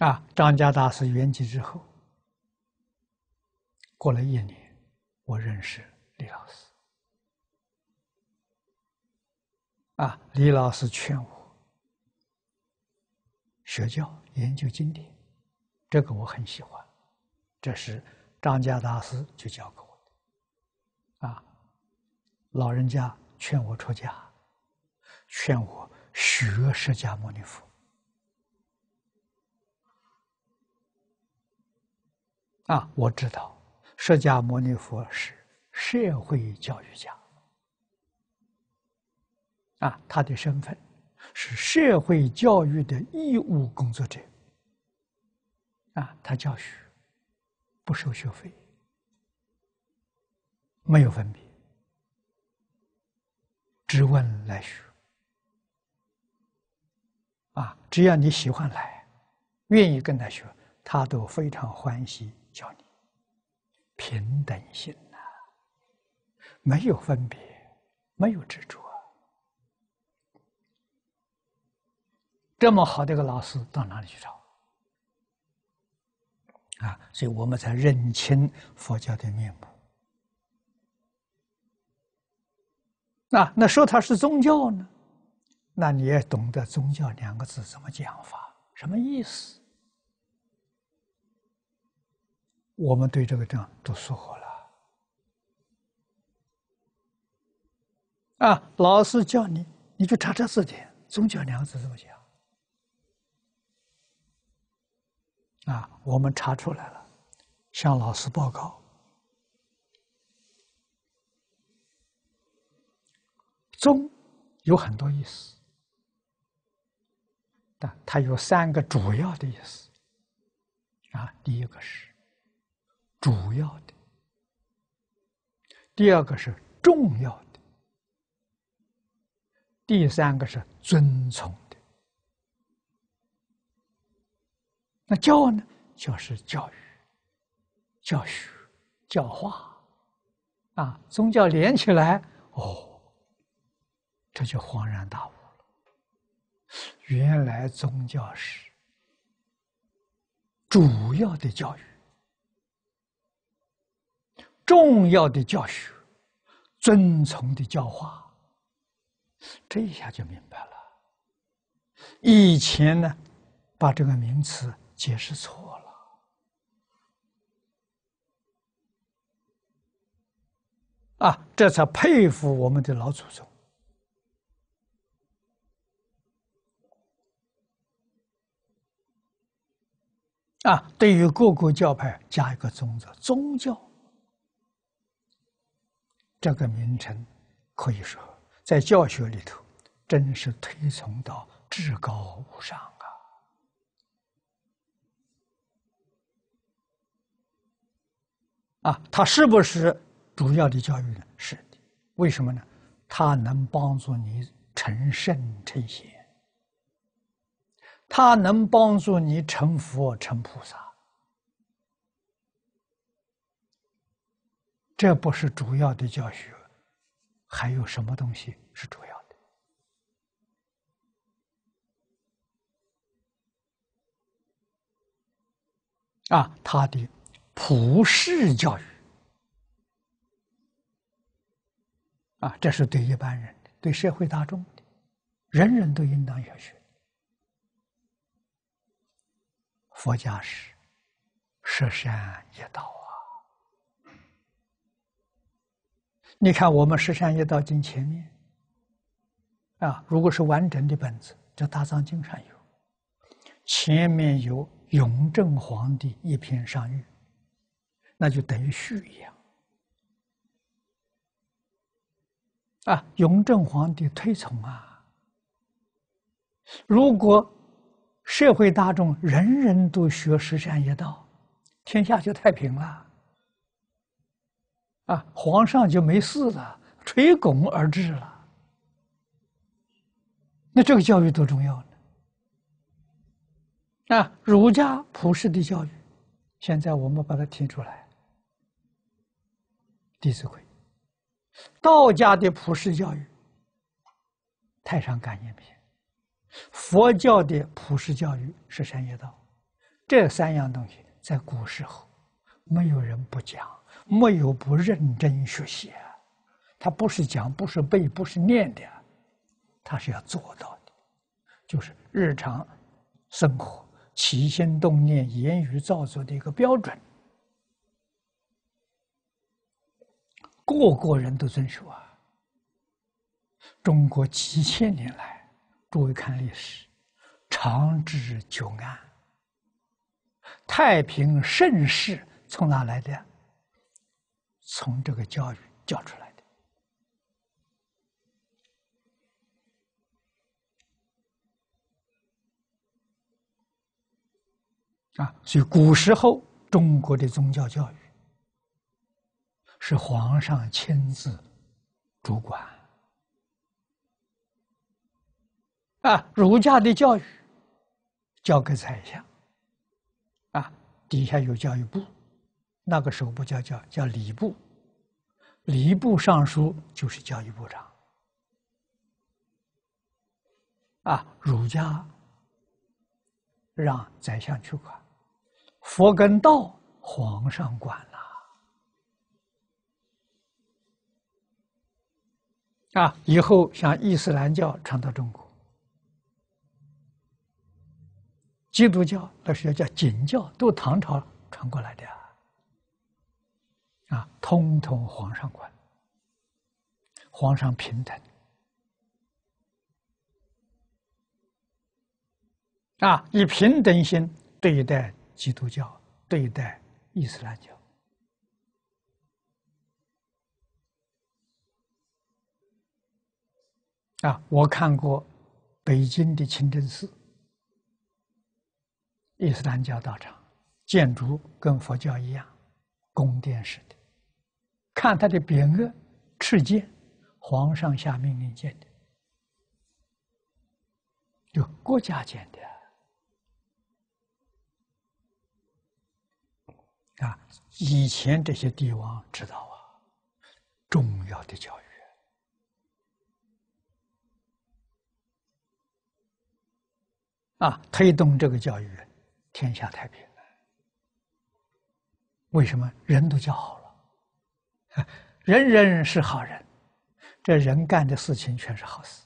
啊，张家大师圆寂之后，过了一年，我认识李老师。啊，李老师劝我。学教研究经典，这个我很喜欢。这是张家大师就教给我的。啊，老人家劝我出家，劝我学释迦牟尼佛。啊，我知道释迦牟尼佛是社会教育家。啊，他的身份。是社会教育的义务工作者，啊，他教学不收学费，没有分别，只问来学，啊，只要你喜欢来，愿意跟他学，他都非常欢喜教你，平等心啊，没有分别，没有执着。这么好的一个老师到哪里去找？啊，所以我们才认清佛教的面目。那那说它是宗教呢？那你也懂得“宗教”两个字怎么讲法，什么意思？我们对这个地都说好了。啊，老师叫你，你就查查字典，“宗教”两个字怎么讲？啊，我们查出来了，向老师报告。中有很多意思，但它有三个主要的意思。啊，第一个是主要的，第二个是重要的，第三个是遵从教呢，就是教育、教学、教化，啊，宗教连起来，哦，这就恍然大悟了。原来宗教是主要的教育、重要的教学、遵从的教化，这一下就明白了。以前呢，把这个名词。解释错了啊！这才佩服我们的老祖宗啊！对于各个教派加一个宗字，宗教这个名称，可以说在教学里头，真是推崇到至高无上啊。啊，它是不是主要的教育呢？是的，为什么呢？它能帮助你成圣成贤，它能帮助你成佛成菩萨。这不是主要的教学，还有什么东西是主要的？啊，他的。普世教育啊，这是对一般人、对社会大众的，人人都应当要学。佛家是舍善一道啊，你看我们《十善业道经》前面啊，如果是完整的本子，这《大藏经》上有，前面有雍正皇帝一篇上谕。那就等于序一样啊！雍正皇帝推崇啊！如果社会大众人人都学十善业道，天下就太平了啊！皇上就没事了，垂拱而治了。那这个教育多重要呢？啊，儒家普世的教育，现在我们把它提出来。《弟子规》，道家的普世教育，《太上感应篇》，佛教的普世教育，《十三业道》，这三样东西在古时候，没有人不讲，没有不认真学习啊。他不是讲，不是背，不是念的，他是要做到的，就是日常生活起心动念、言语造作的一个标准。个个人都遵守啊！中国几千年来，注意看历史，长治久安，太平盛世从哪来的？从这个教育教出来的啊！所以古时候中国的宗教教育。是皇上亲自主管啊，儒家的教育交给宰相啊，底下有教育部，那个时候不叫教，叫礼部，礼部尚书就是教育部长啊，儒家让宰相去管，佛跟道皇上管了。啊！以后像伊斯兰教传到中国，基督教那要叫景教，都唐朝传过来的啊，啊，通通皇上管，皇上平等，啊，以平等心对待基督教，对待伊斯兰教。啊，我看过北京的清真寺、伊斯兰教道场，建筑跟佛教一样，宫殿式的。看他的匾额，敕建，皇上下命令建的，就国家建的。啊，以前这些帝王知道啊，重要的教育。啊，推动这个教育，天下太平。为什么人都叫好了？人人是好人，这人干的事情全是好事。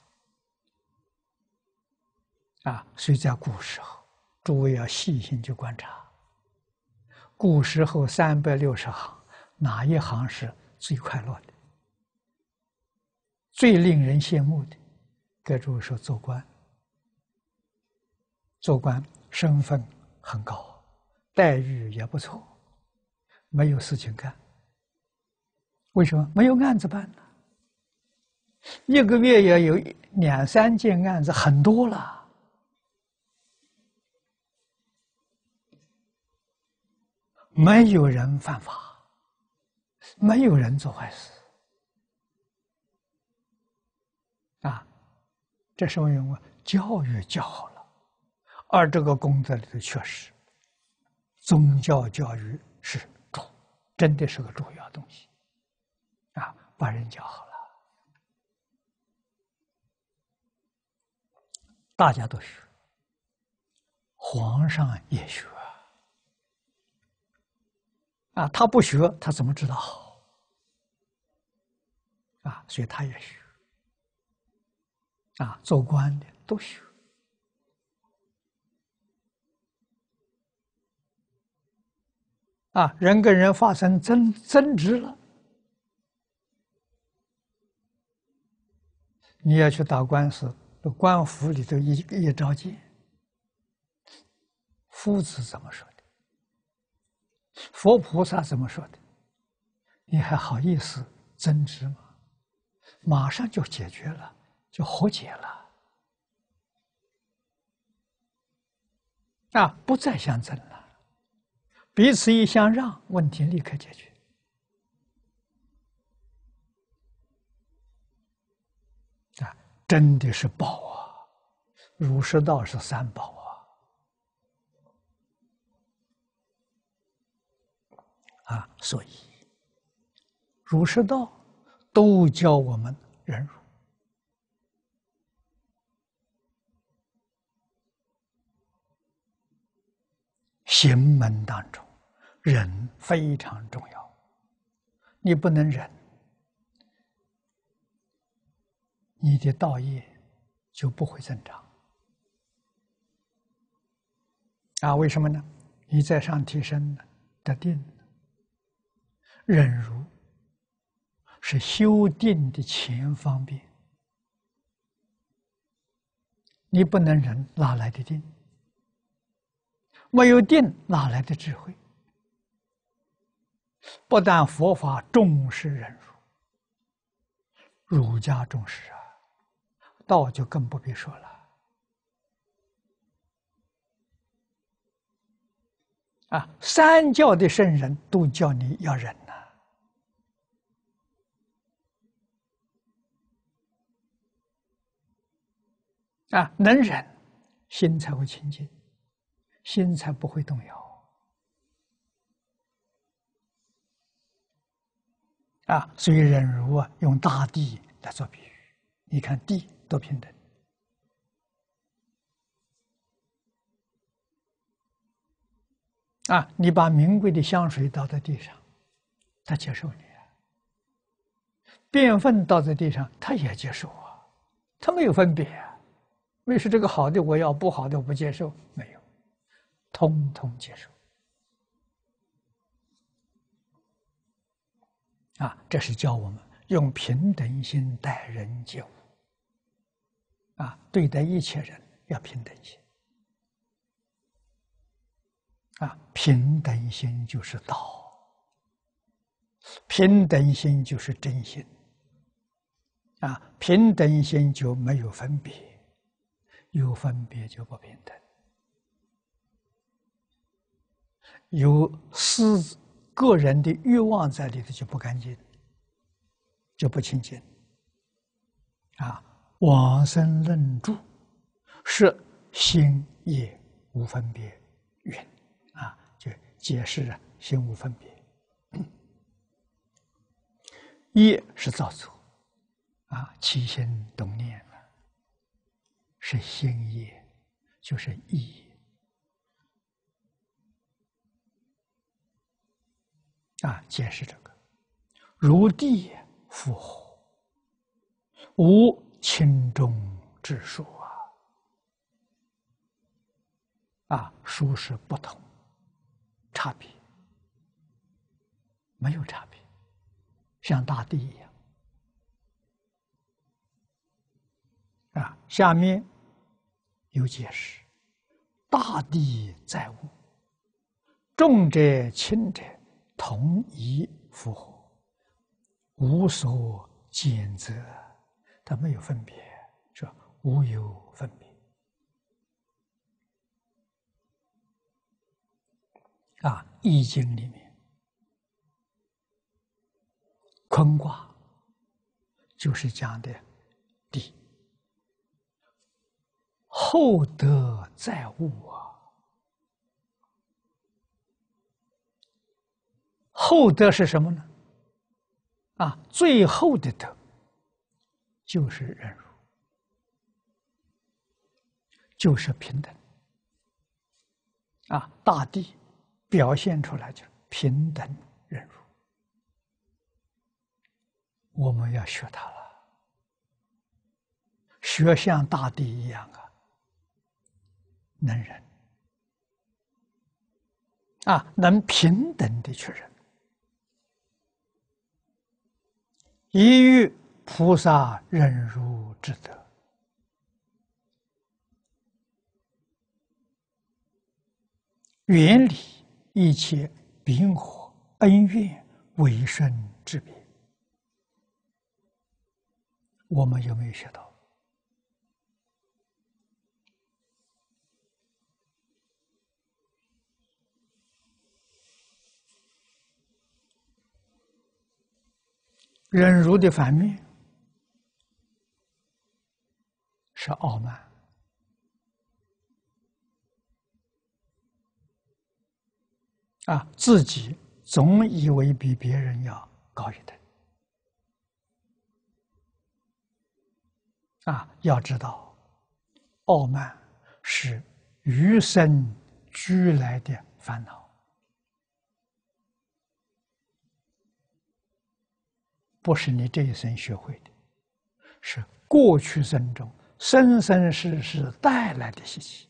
啊，所以在古时候，诸位要细心去观察，古时候三百六十行，哪一行是最快乐的？最令人羡慕的，该诸位说做官。做官身份很高，待遇也不错，没有事情干。为什么没有案子办呢？一个月也有两三件案子，很多了。没有人犯法，没有人做坏事，啊，这是用教育教好了。而这个工作里头，确实，宗教教育是主，真的是个主要东西，啊，把人教好了，大家都学，皇上也学，啊，他不学，他怎么知道？啊，所以他也学，啊，做官的都学。啊，人跟人发生争争执了，你要去打官司，这官府里头一一着急，夫子怎么说的？佛菩萨怎么说的？你还好意思争执吗？马上就解决了，就和解了，啊，不再相争了。彼此一相让，问题立刻解决。啊，真的是宝啊！儒释道是三宝啊！啊，所以儒释道都教我们忍辱。行门当中。忍非常重要，你不能忍，你的道业就不会增长。啊，为什么呢？你在上提升的定，忍辱是修定的前方便。你不能忍，哪来的定？没有定，哪来的智慧？不但佛法重视忍辱，儒家重视啊，道就更不必说了。啊，三教的圣人都叫你要忍呐。啊，能忍，心才会清净，心才不会动摇。啊，所以忍辱啊，用大地来做比喻。你看地多平等啊！你把名贵的香水倒在地上，他接受你；便粪倒在地上，他也接受啊。他没有分别，没说这个好的我要，不好的我不接受，没有，通通接受。啊，这是教我们用平等心待人接物，啊，对待一切人要平等心，啊，平等心就是道，平等心就是真心，啊，平等心就没有分别，有分别就不平等，有私。个人的欲望在里头就不干净，就不清净，啊，往生论著是心业无分别缘，啊，就解释啊，心无分别，业是造作，啊，起心动念嘛，是心业，就是意。啊，解释这个，如地覆，无轻重之说啊，啊，殊是不同，差别，没有差别，像大地一样。啊，下面有解释，大地在物，重者轻者。同一符合，无所见择，他没有分别，是吧？无有分别啊，《易经》里面，坤卦就是讲的“地厚德载物”啊。厚德是什么呢？啊，最后的德就是忍辱，就是平等。啊，大地表现出来就是平等忍辱，我们要学他了，学像大地一样啊，能忍，啊，能平等的去忍。一遇菩萨忍辱之德，远离一切冰火、恩怨、为生之别。我们有没有学到？忍辱的反面是傲慢啊，自己总以为比别人要高一等啊，要知道，傲慢是与生俱来的烦恼。不是你这一生学会的，是过去生中生生世世带来的习气。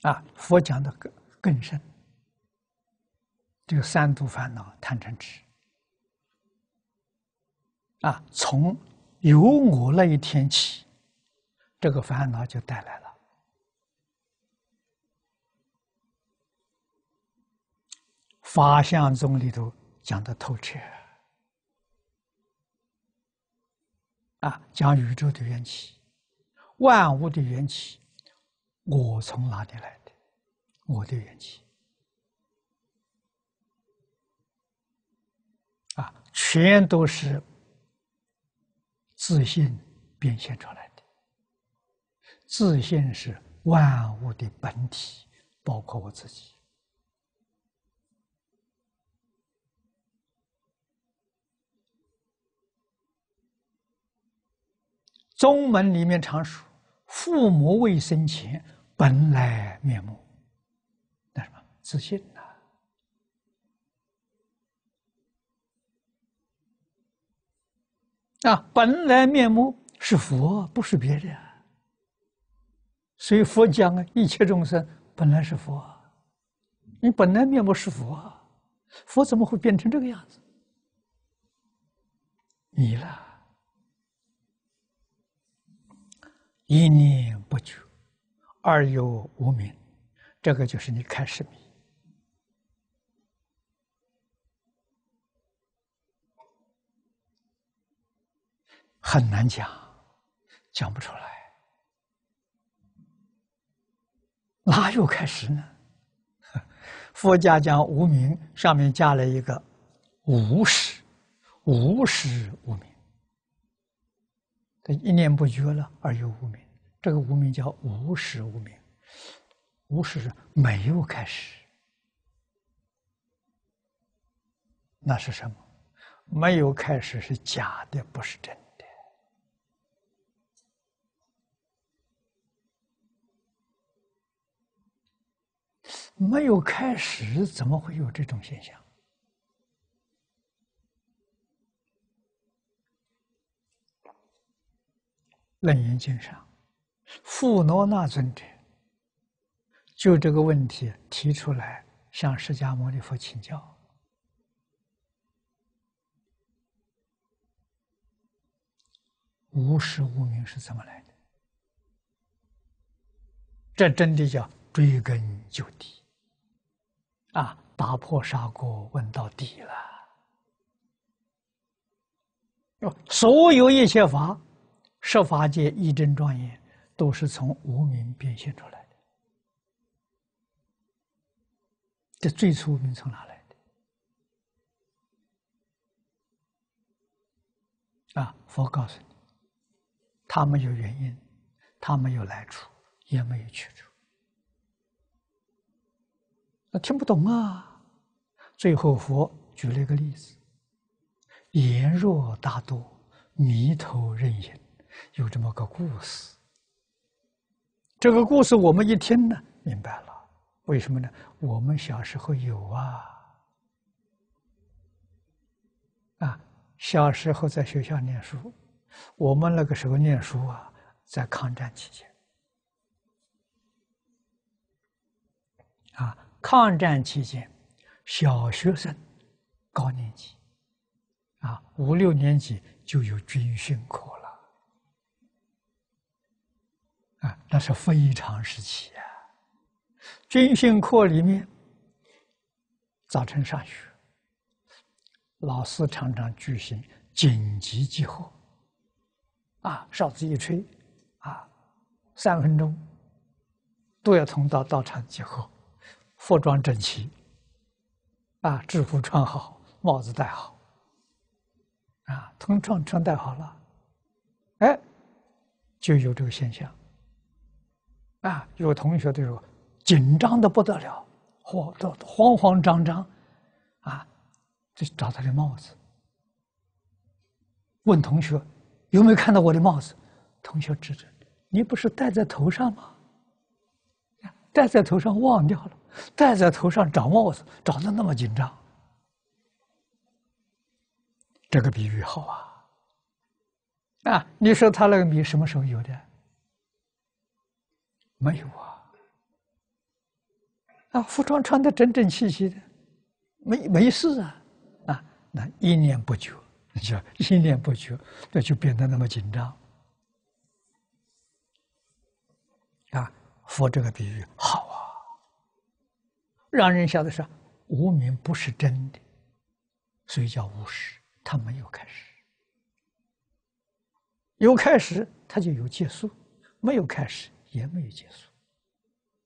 啊，佛讲的更更深，这个三毒烦恼贪嗔痴。啊，从有我那一天起，这个烦恼就带来了。法相宗里头讲的透彻啊，讲宇宙的缘起，万物的缘起，我从哪里来的？我的元气啊，全都是自信变现出来的。自信是万物的本体，包括我自己。宗门里面常说：“父母未生前，本来面目。”那什么自信呐、啊，本来面目是佛，不是别的。所以佛讲啊，一切众生本来是佛，你本来面目是佛，佛怎么会变成这个样子？你了。一念不除，二有无明，这个就是你开始迷，很难讲，讲不出来，哪有开始呢？佛家讲无名，上面加了一个无始，无始无名。他一念不觉了，而又无名。这个无名叫无始无名，无始是没有开始，那是什么？没有开始是假的，不是真的。没有开始，怎么会有这种现象？楞严经上，富罗那尊者就这个问题提出来，向释迦牟尼佛请教：无始无明是怎么来的？这真的叫追根究底，啊，打破砂锅问到底了！哦，所有一切法。设法界一真庄严，都是从无明变现出来的。这最初名从哪来的？啊，佛告诉你，他没有原因，他没有来处，也没有去处。那听不懂啊？最后佛举了一个例子：言若大多，迷头任性。有这么个故事，这个故事我们一听呢，明白了。为什么呢？我们小时候有啊，啊，小时候在学校念书，我们那个时候念书啊，在抗战期间，啊，抗战期间，小学生高年级，啊，五六年级就有军训课。那是非常时期啊！军训课里面，早晨上学，老师常常举行紧急集合，啊，哨子一吹，啊，三分钟都要同到到场集合，服装整齐，啊，制服穿好，帽子戴好，啊，同窗穿戴好了，哎，就有这个现象。啊，有同学就说，紧张的不得了，慌都慌慌张张，啊，就找他的帽子。问同学，有没有看到我的帽子？同学指着，你不是戴在头上吗？戴在头上忘掉了，戴在头上找帽子，找的那么紧张。这个比喻好啊。啊，你说他那个米什么时候有的？没有啊，啊，服装穿的整整齐齐的，没没事啊，啊，那一年不觉，你 说一年不觉，那就变得那么紧张，啊，佛这个比喻好啊，让人晓得是无名不是真的，所以叫无始，他没有开始，有开始他就有结束，没有开始。也没有结束，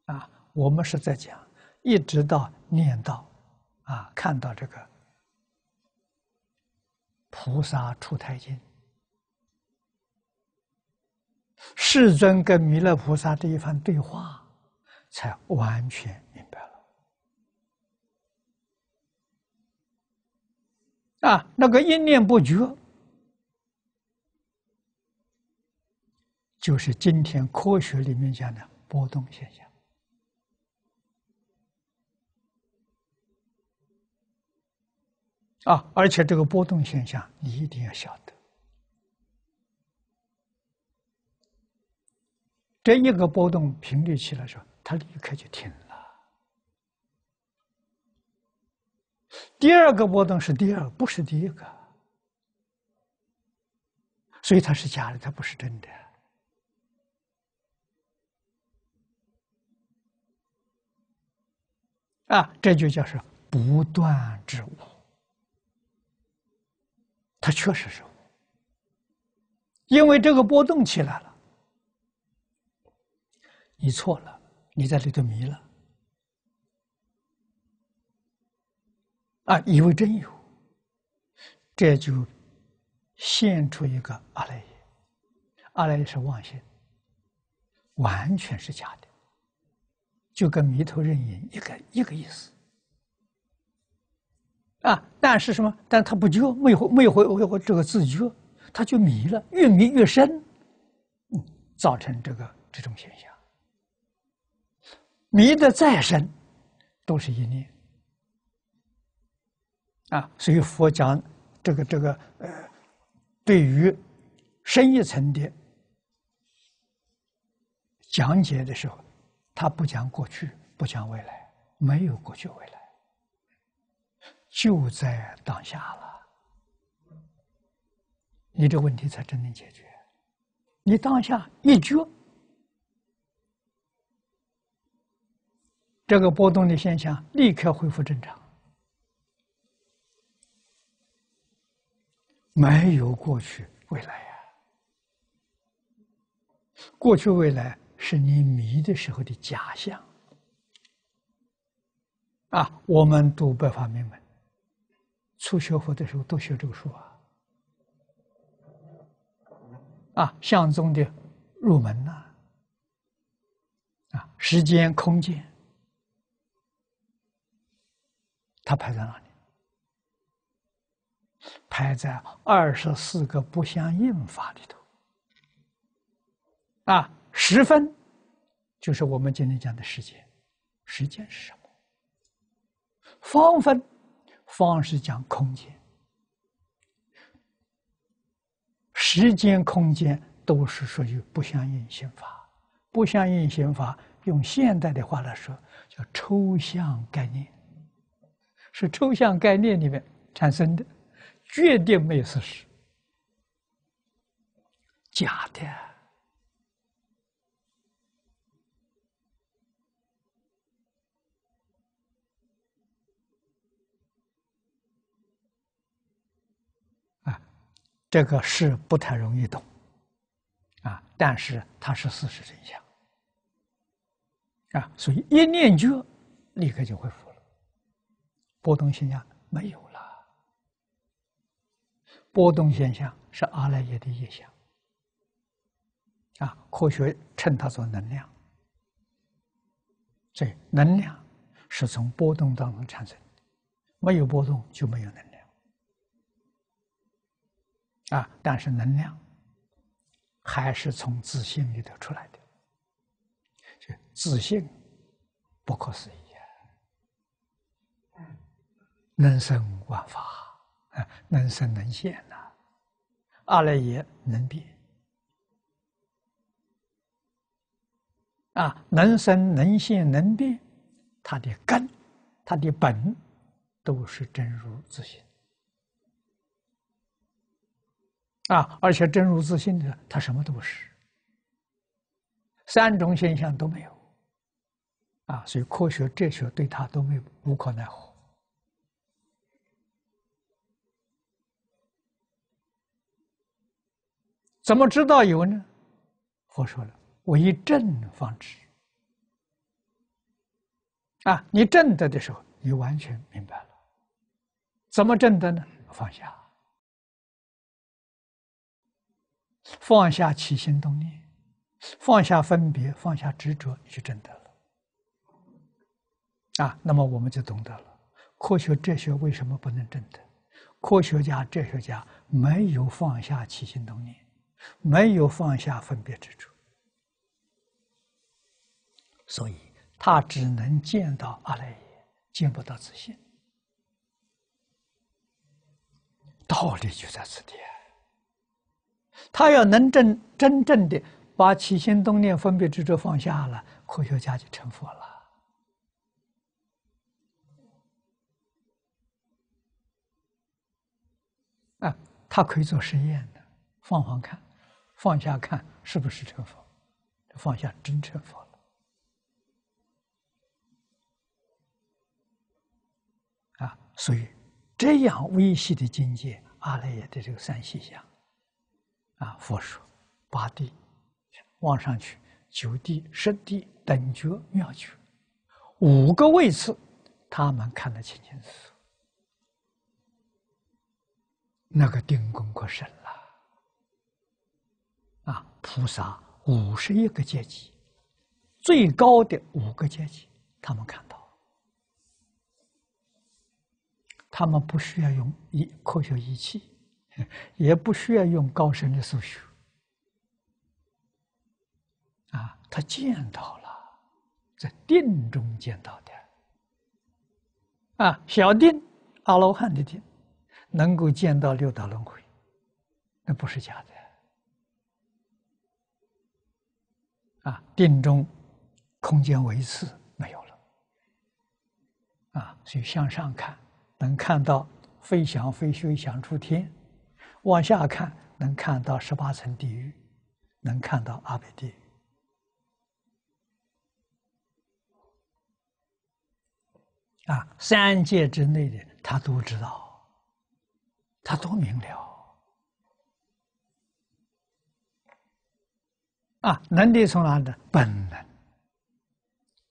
啊，我们是在讲，一直到念到，啊，看到这个菩萨出胎经，世尊跟弥勒菩萨这一番对话，才完全明白了，啊，那个一念不绝。就是今天科学里面讲的波动现象啊，而且这个波动现象你一定要晓得，这一个波动频率起来时候，它立刻就停了；第二个波动是第二，不是第一个，所以它是假的，它不是真的。啊，这就叫是不断之物，它确实是因为这个波动起来了，你错了，你在里头迷了，啊，以为真有，这就现出一个阿赖耶，阿赖耶是妄心，完全是假的。就跟迷头认影一个一个意思啊！但是什么？但他不觉，没有没有没回这个自觉，他就迷了，越迷越深，嗯，造成这个这种现象。迷得再深，都是一念啊！所以佛讲这个这个呃，对于深一层的讲解的时候。他不讲过去，不讲未来，没有过去未来，就在当下了。你这问题才真能解决。你当下一觉，这个波动的现象立刻恢复正常。没有过去未来呀，过去未来。是你迷的时候的假象，啊！我们读《白法明门》，初学佛的时候都学这个书啊，啊，相宗的入门呐，啊，时间、空间，它排在哪里？排在二十四个不相应法里头，啊。十分，就是我们今天讲的时间。时间是什么？方分，方是讲空间。时间、空间都是属于不相应心法。不相应心法，用现代的话来说，叫抽象概念，是抽象概念里面产生的，绝对没有事实，假的。这个是不太容易懂，啊，但是它是事实真相，啊，所以一念觉，立刻就恢复了，波动现象没有了，波动现象是阿赖耶的业相，啊，科学称它做能量，所以能量是从波动当中产生的，没有波动就没有能。量。啊！但是能量还是从自信里头出来的，这自信不可思议，能生万法啊，能生能现呐，二来也能变啊，能生能现能变，它的根，它的本，都是真如自信。啊！而且真如自信的他什么都不是，三种现象都没有，啊！所以科学、哲学对他都没有无可奈何。怎么知道有呢？佛说了：“我一正方知。”啊！你正得的时候，你完全明白了。怎么正得呢？放下。放下起心动念，放下分别，放下执着，你就证得了啊！那么我们就懂得了。科学哲学为什么不能证得？科学家、哲学家没有放下起心动念，没有放下分别执着，所以他只能见到阿赖耶，见不到自信。道理就在此地。他要能正真正的把起心动念、分别执着放下了，科学家就成佛了。啊，他可以做实验的，放放看，放下看是不是成佛，放下真成佛了。啊，所以这样微细的境界，阿赖耶的这个三细相。啊，佛说八地往上去，九地、十地等觉妙觉五个位次，他们看得清清楚楚，那个定功过深了。啊，菩萨五十一个阶级，最高的五个阶级，他们看到，他们不需要用仪科学仪器。也不需要用高深的数学。啊，他见到了，在定中见到的。啊，小定阿罗汉的定，能够见到六道轮回，那不是假的。啊，定中空间维次没有了。啊，所以向上看，能看到飞翔、飞修、翔出天。往下看，能看到十八层地狱，能看到阿鼻地狱，啊，三界之内的他都知道，他都明了啊！能力从哪来？本能，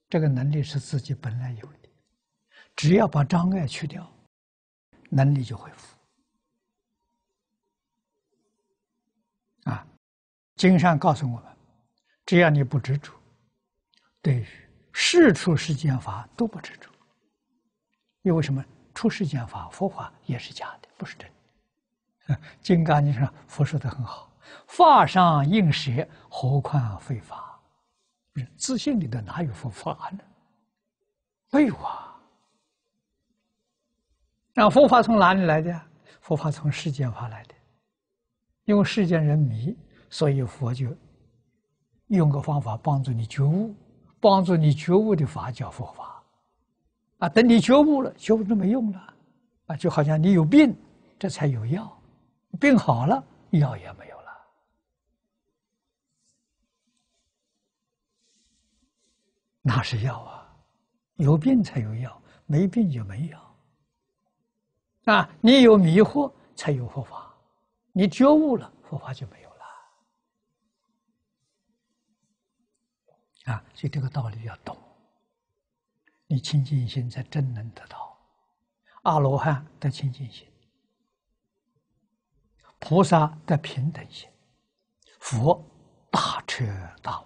这个能力是自己本来有的，只要把障碍去掉，能力就恢复。经上告诉我们，只要你不执着，对于世出世间法都不执着。因为什么？出世间法、佛法也是假的，不是真的。金刚经上佛说的很好：“法上应舍，何况非法。”自信里头哪有佛法呢？没有啊。那佛法从哪里来的？佛法从世间法来的，因为世间人迷。所以佛就用个方法帮助你觉悟，帮助你觉悟的法叫佛法，啊，等你觉悟了，觉悟就没用了，啊，就好像你有病，这才有药，病好了，药也没有了，那是药啊，有病才有药，没病就没药，啊，你有迷惑才有佛法，你觉悟了，佛法就没有。啊，所以这个道理要懂。你清净心才真能得到，阿罗汉的清净心，菩萨的平等心，佛大彻大悟。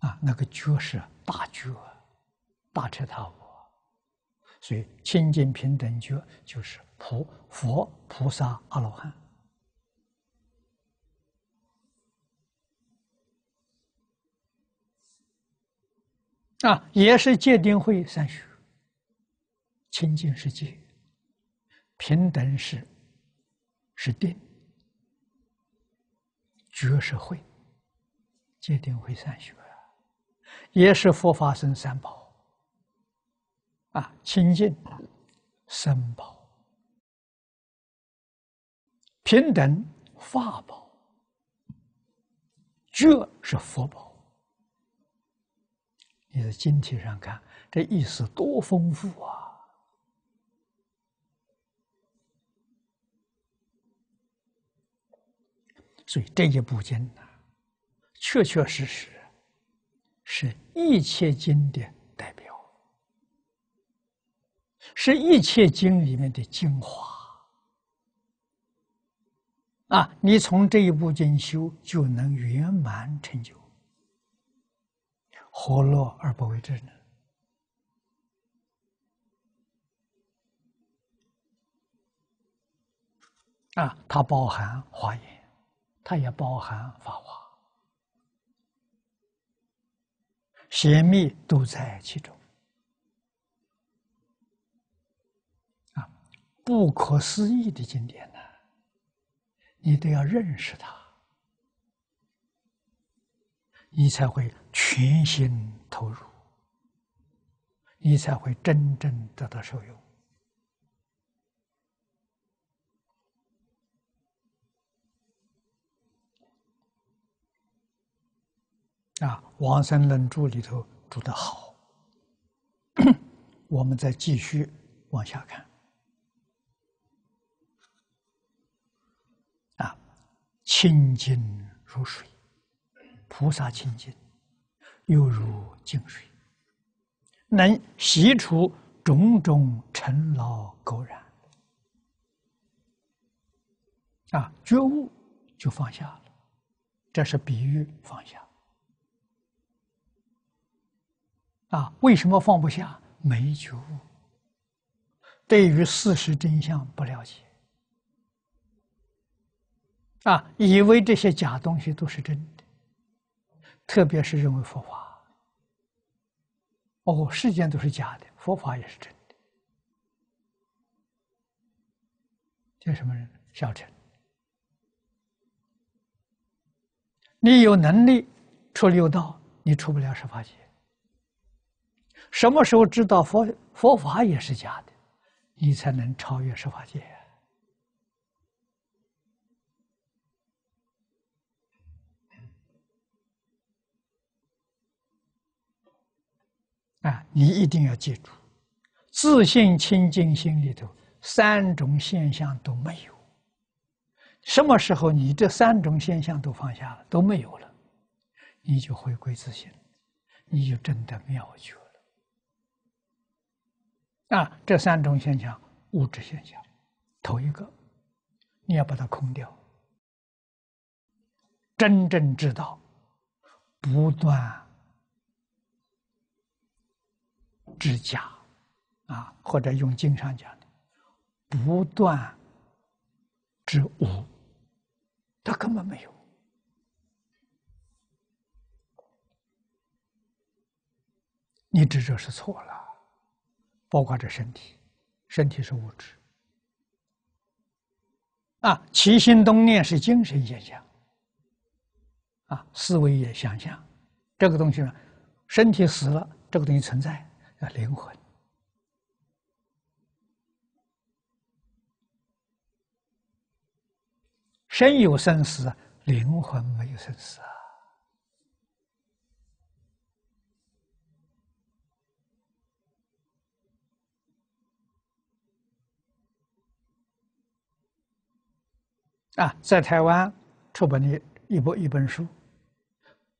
啊，那个觉是大觉，大彻大悟。所以清净平等觉就是菩佛、菩萨、阿罗汉。啊，也是界定会三学，清净是界，平等是是定，觉是慧，界定会三学，也是佛法僧三宝，啊，清净三宝，平等法宝，觉是佛宝。你在经体上看，这意思多丰富啊！所以这一部经呢，确确实实是一切经的代表，是一切经里面的精华啊！你从这一部经修，就能圆满成就。何乐而不为之呢？啊，它包含华严，它也包含法华，邪密都在其中。啊，不可思议的经典呢，你都要认识它。你才会全心投入，你才会真正得到受用。啊，《王三论著》里头住得好，我们再继续往下看。啊，清净如水。菩萨清净，犹如净水，能洗除种种尘劳垢染。啊，觉悟就放下了，这是比喻放下。啊，为什么放不下？没觉悟，对于事实真相不了解。啊，以为这些假东西都是真。特别是认为佛法，包括世间都是假的，佛法也是真的。叫什么人？小陈，你有能力出六道，你出不了十法界。什么时候知道佛佛法也是假的，你才能超越十法界。啊，你一定要记住，自信清净心里头三种现象都没有。什么时候你这三种现象都放下了，都没有了，你就回归自信，你就真的妙绝了。啊，这三种现象，物质现象，头一个，你要把它空掉，真正知道，不断。知假，啊，或者用经常讲的，不断之无，他根本没有。你指这是错了，包括这身体，身体是物质，啊，起心动念是精神现象，啊，思维也想象，这个东西呢，身体死了，这个东西存在。啊，灵魂，生有生死，灵魂没有生死啊！啊，在台湾出版的一部一本书，《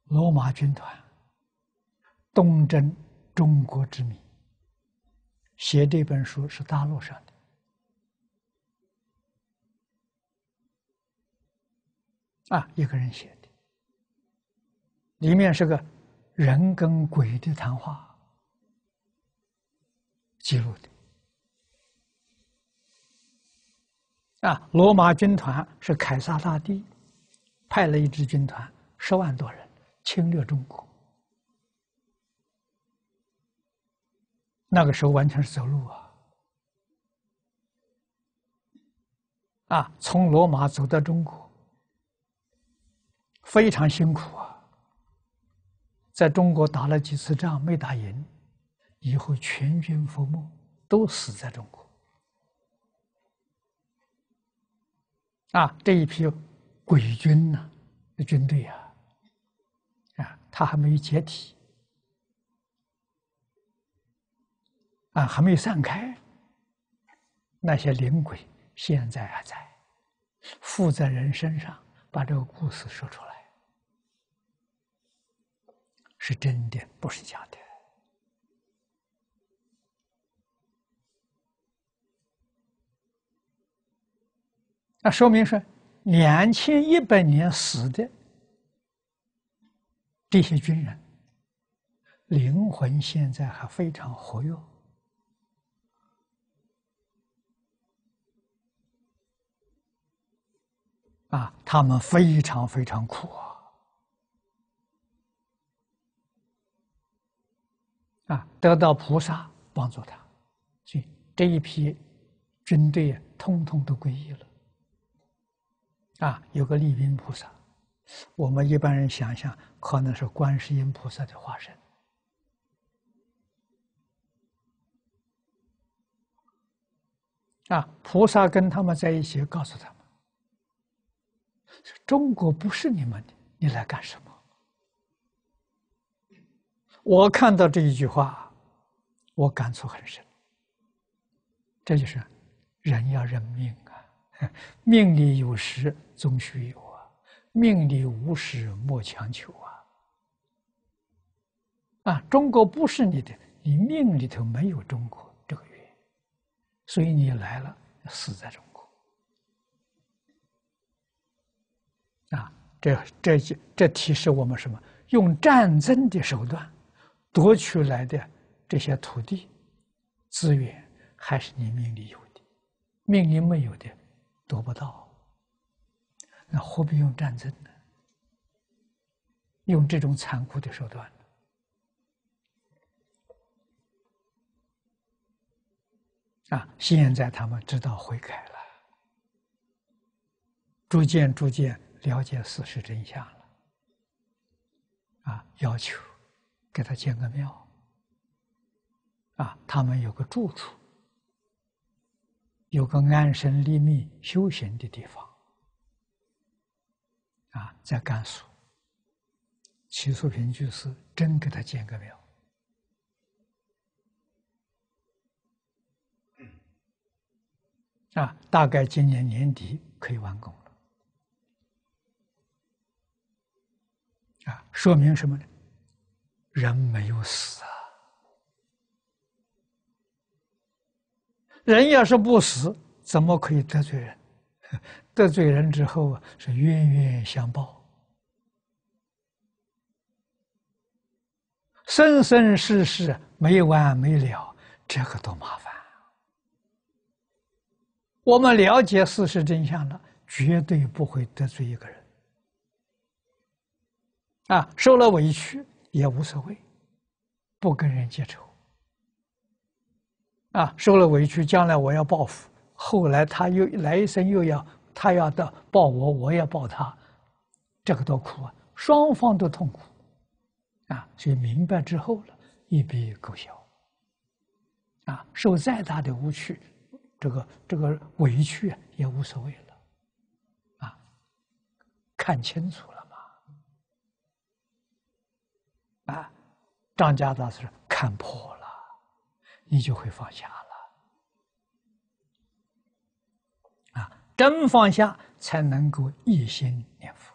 罗马军团东征》。中国之谜，写这本书是大陆上的啊，一个人写的，里面是个人跟鬼的谈话记录的啊。罗马军团是凯撒大帝派了一支军团，十万多人侵略中国。那个时候完全是走路啊，啊，从罗马走到中国，非常辛苦啊。在中国打了几次仗没打赢，以后全军覆没，都死在中国。啊，这一批鬼军呐，的军队啊，啊，他还没有解体。啊，还没有散开。那些灵鬼现在还在，附在人身上，把这个故事说出来，是真的，不是假的。那说明是两千一百年死的这些军人，灵魂现在还非常活跃。啊，他们非常非常苦啊！啊，得到菩萨帮助他，以这一批军队通通都皈依了。啊，有个利宾菩萨，我们一般人想象可能是观世音菩萨的化身。啊，菩萨跟他们在一起，告诉他们。说中国不是你们的，你来干什么？我看到这一句话，我感触很深。这就是人要认命啊，命里有时终须有啊，命里无时莫强求啊。啊，中国不是你的，你命里头没有中国这个缘，所以你来了死在中国。啊，这这这提示我们什么？用战争的手段夺取来的这些土地、资源，还是你命里有的，命里没有的，得不到。那何必用战争呢？用这种残酷的手段呢？啊，现在他们知道悔改了，逐渐逐渐。了解事实真相了，啊，要求给他建个庙，啊，他们有个住处，有个安身立命、修行的地方，啊，在甘肃，齐树平居士真给他建个庙，啊，大概今年年底可以完工。啊，说明什么呢？人没有死，啊。人要是不死，怎么可以得罪人？得罪人之后是冤冤相报，生生世世没完没了，这个多麻烦！我们了解事实真相了，绝对不会得罪一个人。啊，受了委屈也无所谓，不跟人结仇。啊，受了委屈，将来我要报复，后来他又来一生又要他要到报我，我也报他，这个多苦啊！双方都痛苦，啊，所以明白之后了，一笔勾销。啊，受再大的无趣，这个这个委屈也无所谓了，啊，看清楚了。啊，张家大师看破了，你就会放下了。啊，真放下才能够一心念佛，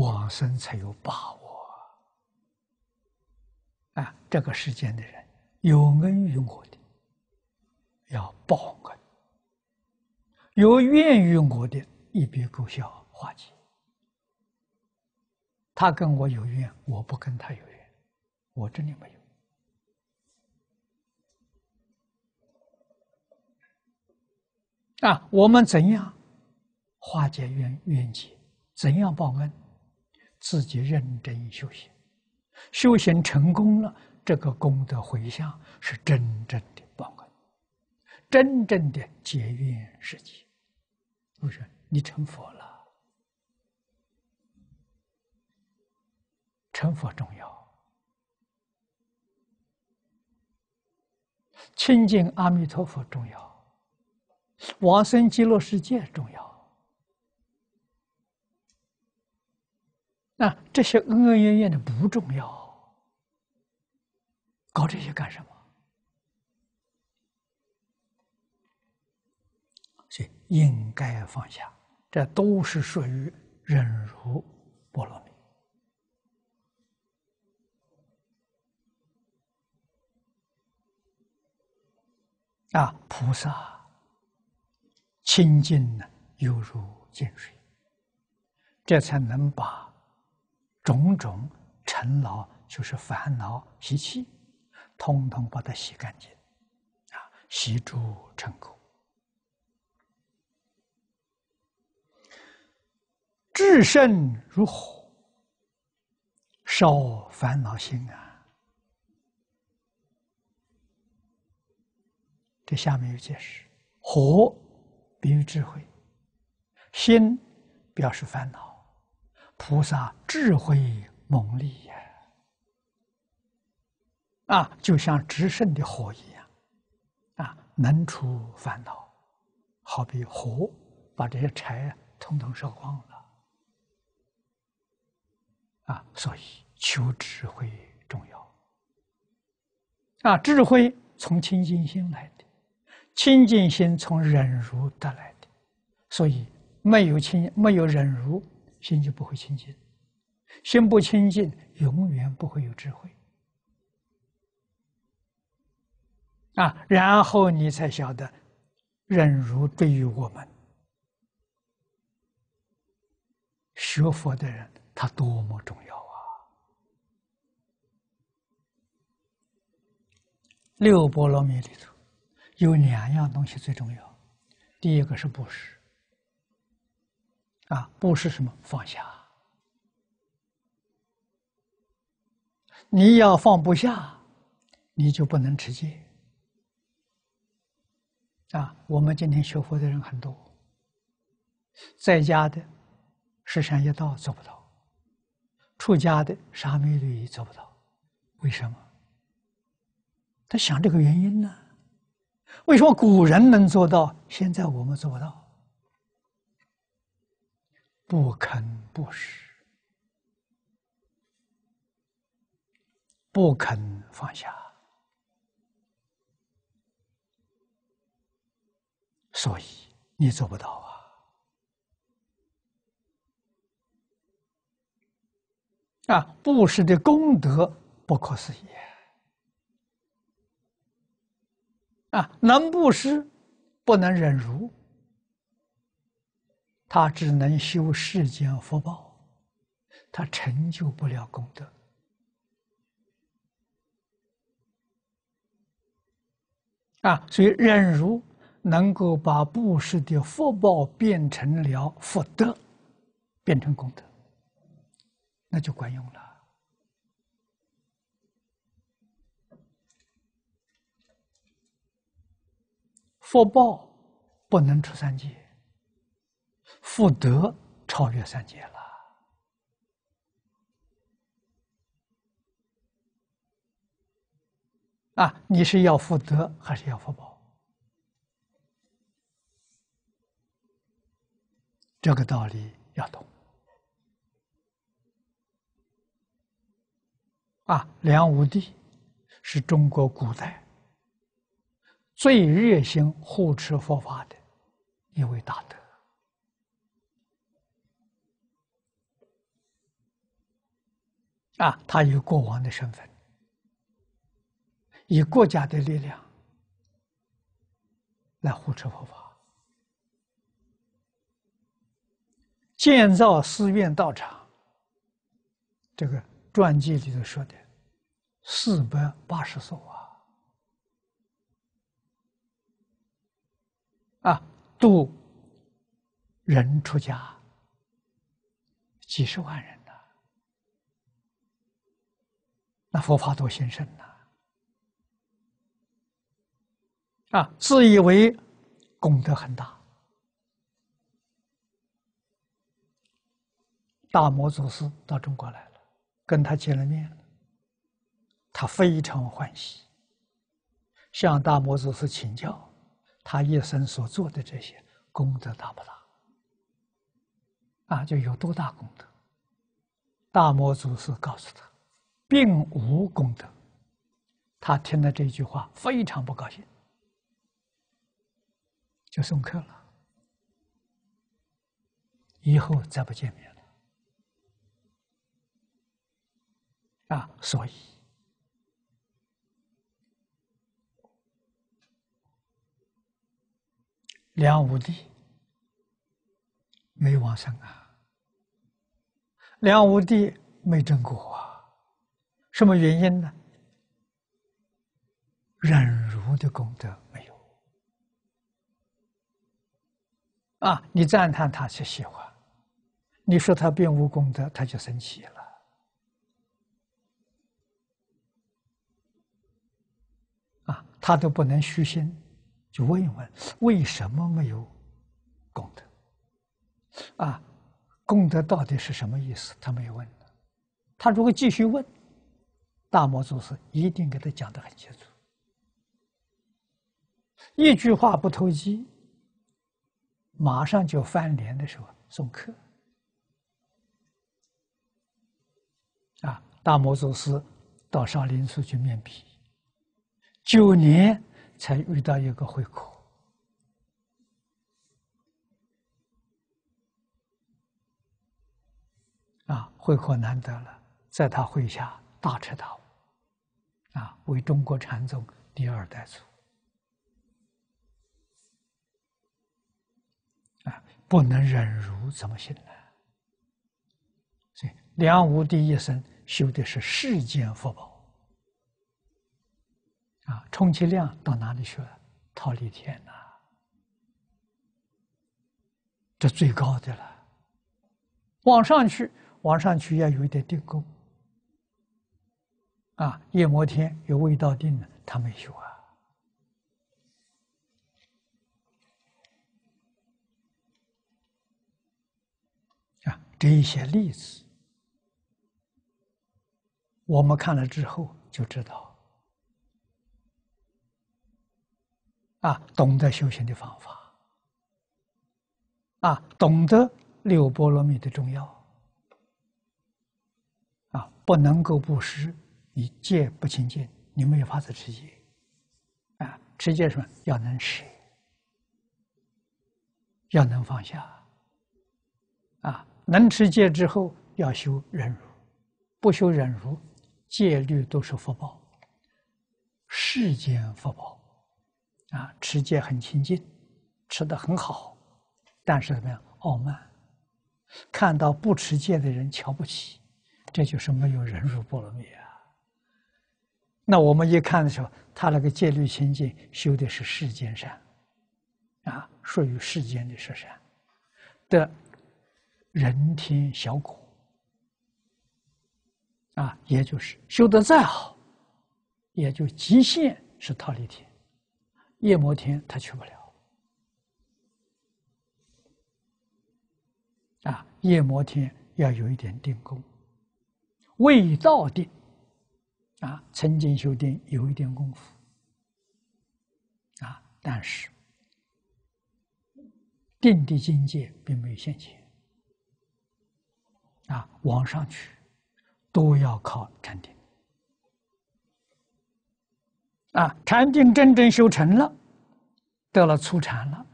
往生才有把握。啊，这个世间的人有恩于我的，要报恩；有怨于我的，一笔勾销化解。他跟我有缘，我不跟他有缘，我真的没有。啊，我们怎样化解怨怨结？怎样报恩？自己认真修行，修行成功了，这个功德回向是真正的报恩，真正的结缘时机。不是你成佛了。成佛重要，清净阿弥陀佛重要，往生极乐世界重要。那这些恩恩怨怨的不重要，搞这些干什么？所以应该放下，这都是属于忍辱波罗蜜。啊，菩萨清净呢，犹如净水，这才能把种种尘劳，就是烦恼习气，通通把它洗干净，啊，洗诸尘垢，至圣如火，烧烦恼心啊！这下面有解释，火比喻智慧，心表示烦恼，菩萨智慧猛利呀，啊，就像直升的火一样，啊，能除烦恼，好比火把这些柴啊统统烧光了，啊，所以求智慧重要，啊，智慧从清净心来的。清净心从忍辱得来的，所以没有清，没有忍辱，心就不会清净。心不清净，永远不会有智慧啊！然后你才晓得，忍辱对于我们学佛的人，他多么重要啊！六波罗蜜里头。有两样东西最重要，第一个是布施，啊，布施什么？放下。你要放不下，你就不能持戒。啊，我们今天学佛的人很多，在家的十善业道做不到，出家的沙弥律也做不到，为什么？他想这个原因呢？为什么古人能做到，现在我们做不到？不肯不施，不肯放下，所以你做不到啊！啊，布施的功德不可思议。啊，能布施，不能忍辱。他只能修世间福报，他成就不了功德。啊，所以忍辱能够把布施的福报变成了福德，变成功德，那就管用了。福报不能出三界，福德超越三界了。啊，你是要福德还是要福报？这个道理要懂。啊，梁武帝是中国古代。最热心护持佛法的一位大德啊，他以国王的身份，以国家的力量来护持佛法，建造寺院道场。这个传记里头说的，四百八十所啊。啊，度人出家，几十万人呢，那佛法多兴盛呐！啊，自以为功德很大。大摩祖师到中国来了，跟他见了面，他非常欢喜，向大魔祖师请教。他一生所做的这些功德大不大？啊，就有多大功德？大魔祖师告诉他，并无功德。他听了这句话，非常不高兴，就送客了，以后再不见面了。啊，所以。梁武帝没往生啊，梁武帝没正果啊，什么原因呢？忍辱的功德没有啊！你赞叹他是喜欢，你说他并无功德，他就生气了啊！他都不能虚心。就问一问，为什么没有功德？啊，功德到底是什么意思？他没有问。他如果继续问，大摩祖师一定给他讲的很清楚。一句话不投机，马上就翻脸的时候送客。啊，大魔祖师到少林寺去面壁九年。才遇到一个会可，啊，会可难得了，在他麾下大彻大悟，啊，为中国禅宗第二代祖，啊，不能忍辱怎么行呢？所以，梁武帝一生修的是世间福报。啊，充其量到哪里去了？逃离天呐？这最高的了，往上去，往上去要有一点定功。啊，夜摩天有未到定的，他没修啊。啊，这一些例子，我们看了之后就知道。啊，懂得修行的方法，啊，懂得六波罗蜜的重要，啊，不能够不施，你戒不清净，你没有法子持戒，啊，持戒什么？要能持，要能放下，啊，能持戒之后要修忍辱，不修忍辱，戒律都是福报，世间福报。啊，持戒很清净，吃的很好，但是怎么样傲慢？看到不持戒的人瞧不起，这就是没有忍辱波罗蜜啊。那我们一看的时候，他那个戒律清净，修的是世间善，啊，属于世间的善，的人天小果，啊，也就是修的再好，也就极限是脱离天。夜摩天他去不了，啊，夜摩天要有一点定功，未到定，啊，曾经修定有一点功夫，啊，但是定的境界并没有现前，啊，往上去都要靠禅定。啊，禅定真正修成了，得了初禅了，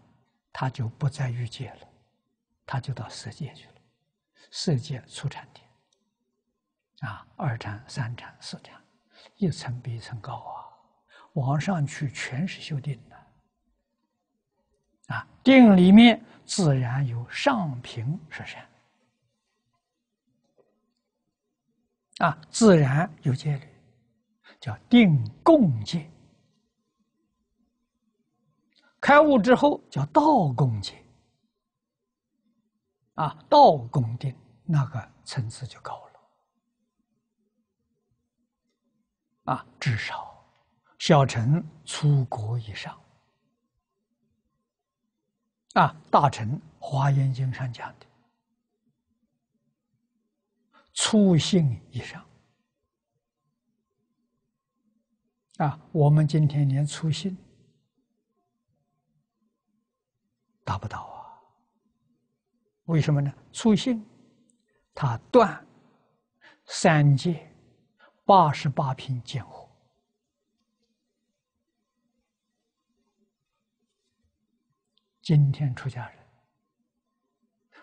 他就不再欲界了，他就到色界去了。色界初禅定，啊，二禅、三禅、四禅，一层比一层高啊，往上去全是修定的。啊，定里面自然有上品，是谁？啊，自然有戒律。叫定共戒，开悟之后叫道共戒，啊，道定那个层次就高了，啊，至少小乘出国以上，啊，大乘华严经上讲的粗性以上。啊，我们今天连初心达不到啊？为什么呢？初心，它断三界八十八品见惑。今天出家人，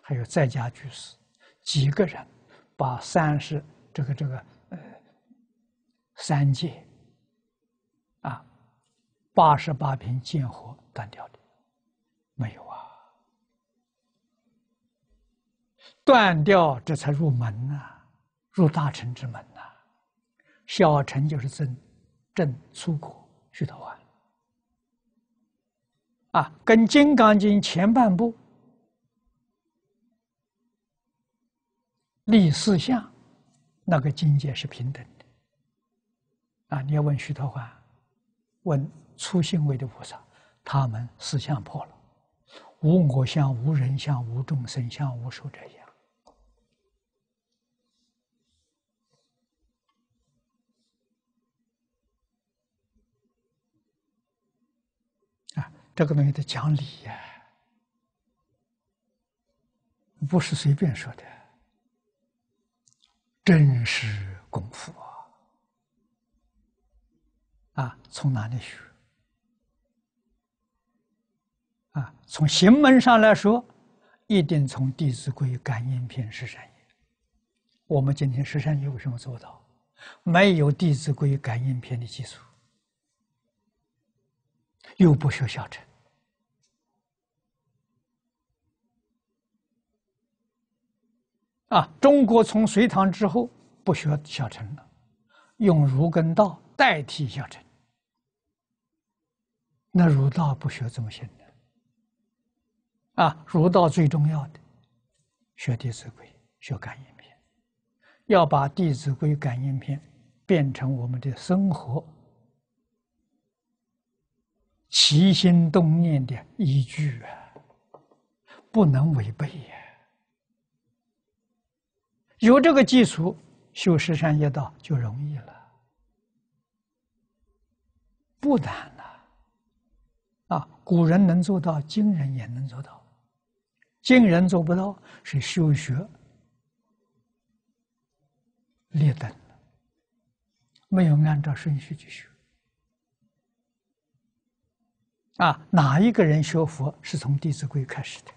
还有在家居士，几个人把三十这个这个呃三界？八十八瓶见火断掉的，没有啊？断掉这才入门呐，入大乘之门呐。小乘就是真正出苦徐头华。啊，跟《金刚经》前半部立四相那个境界是平等的。啊，你要问徐德华，问。初心位的菩萨，他们思想破了，无我相、无人相、无众生相、无寿者相。啊，这个东西得讲理呀，不是随便说的，真是功夫啊！啊，从哪里学？啊，从行文上来说，一定从《弟子规》感应篇十三页。我们今天十三页为什么做到？没有《弟子规》感应篇的基础，又不学小乘。啊，中国从隋唐之后不学小乘了，用儒跟道代替小乘。那儒道不学怎么行？啊，儒道最重要的，学《弟子规》，学《感应篇》，要把《弟子规》《感应篇》变成我们的生活起心动念的依据啊！不能违背呀！有这个基础，修十善业道就容易了，不难了。啊，古人能做到，今人也能做到。今人做不到是修学劣等，没有按照顺序去学。啊，哪一个人学佛是从《弟子规》开始的？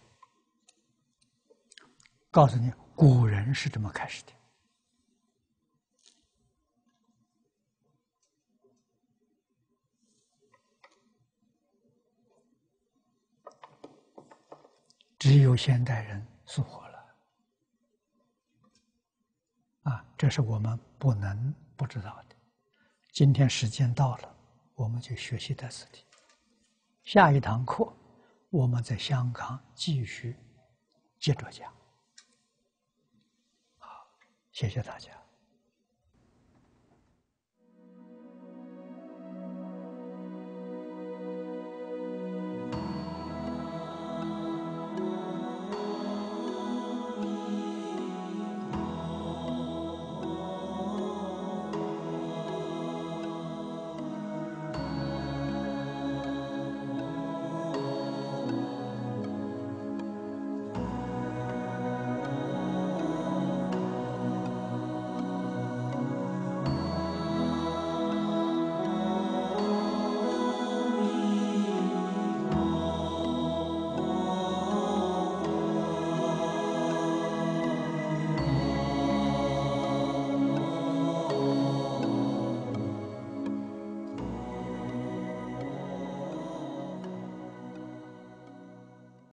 告诉你，古人是这么开始的。只有现代人复活了，啊，这是我们不能不知道的。今天时间到了，我们就学习的这里。下一堂课我们在香港继续接着讲。好，谢谢大家。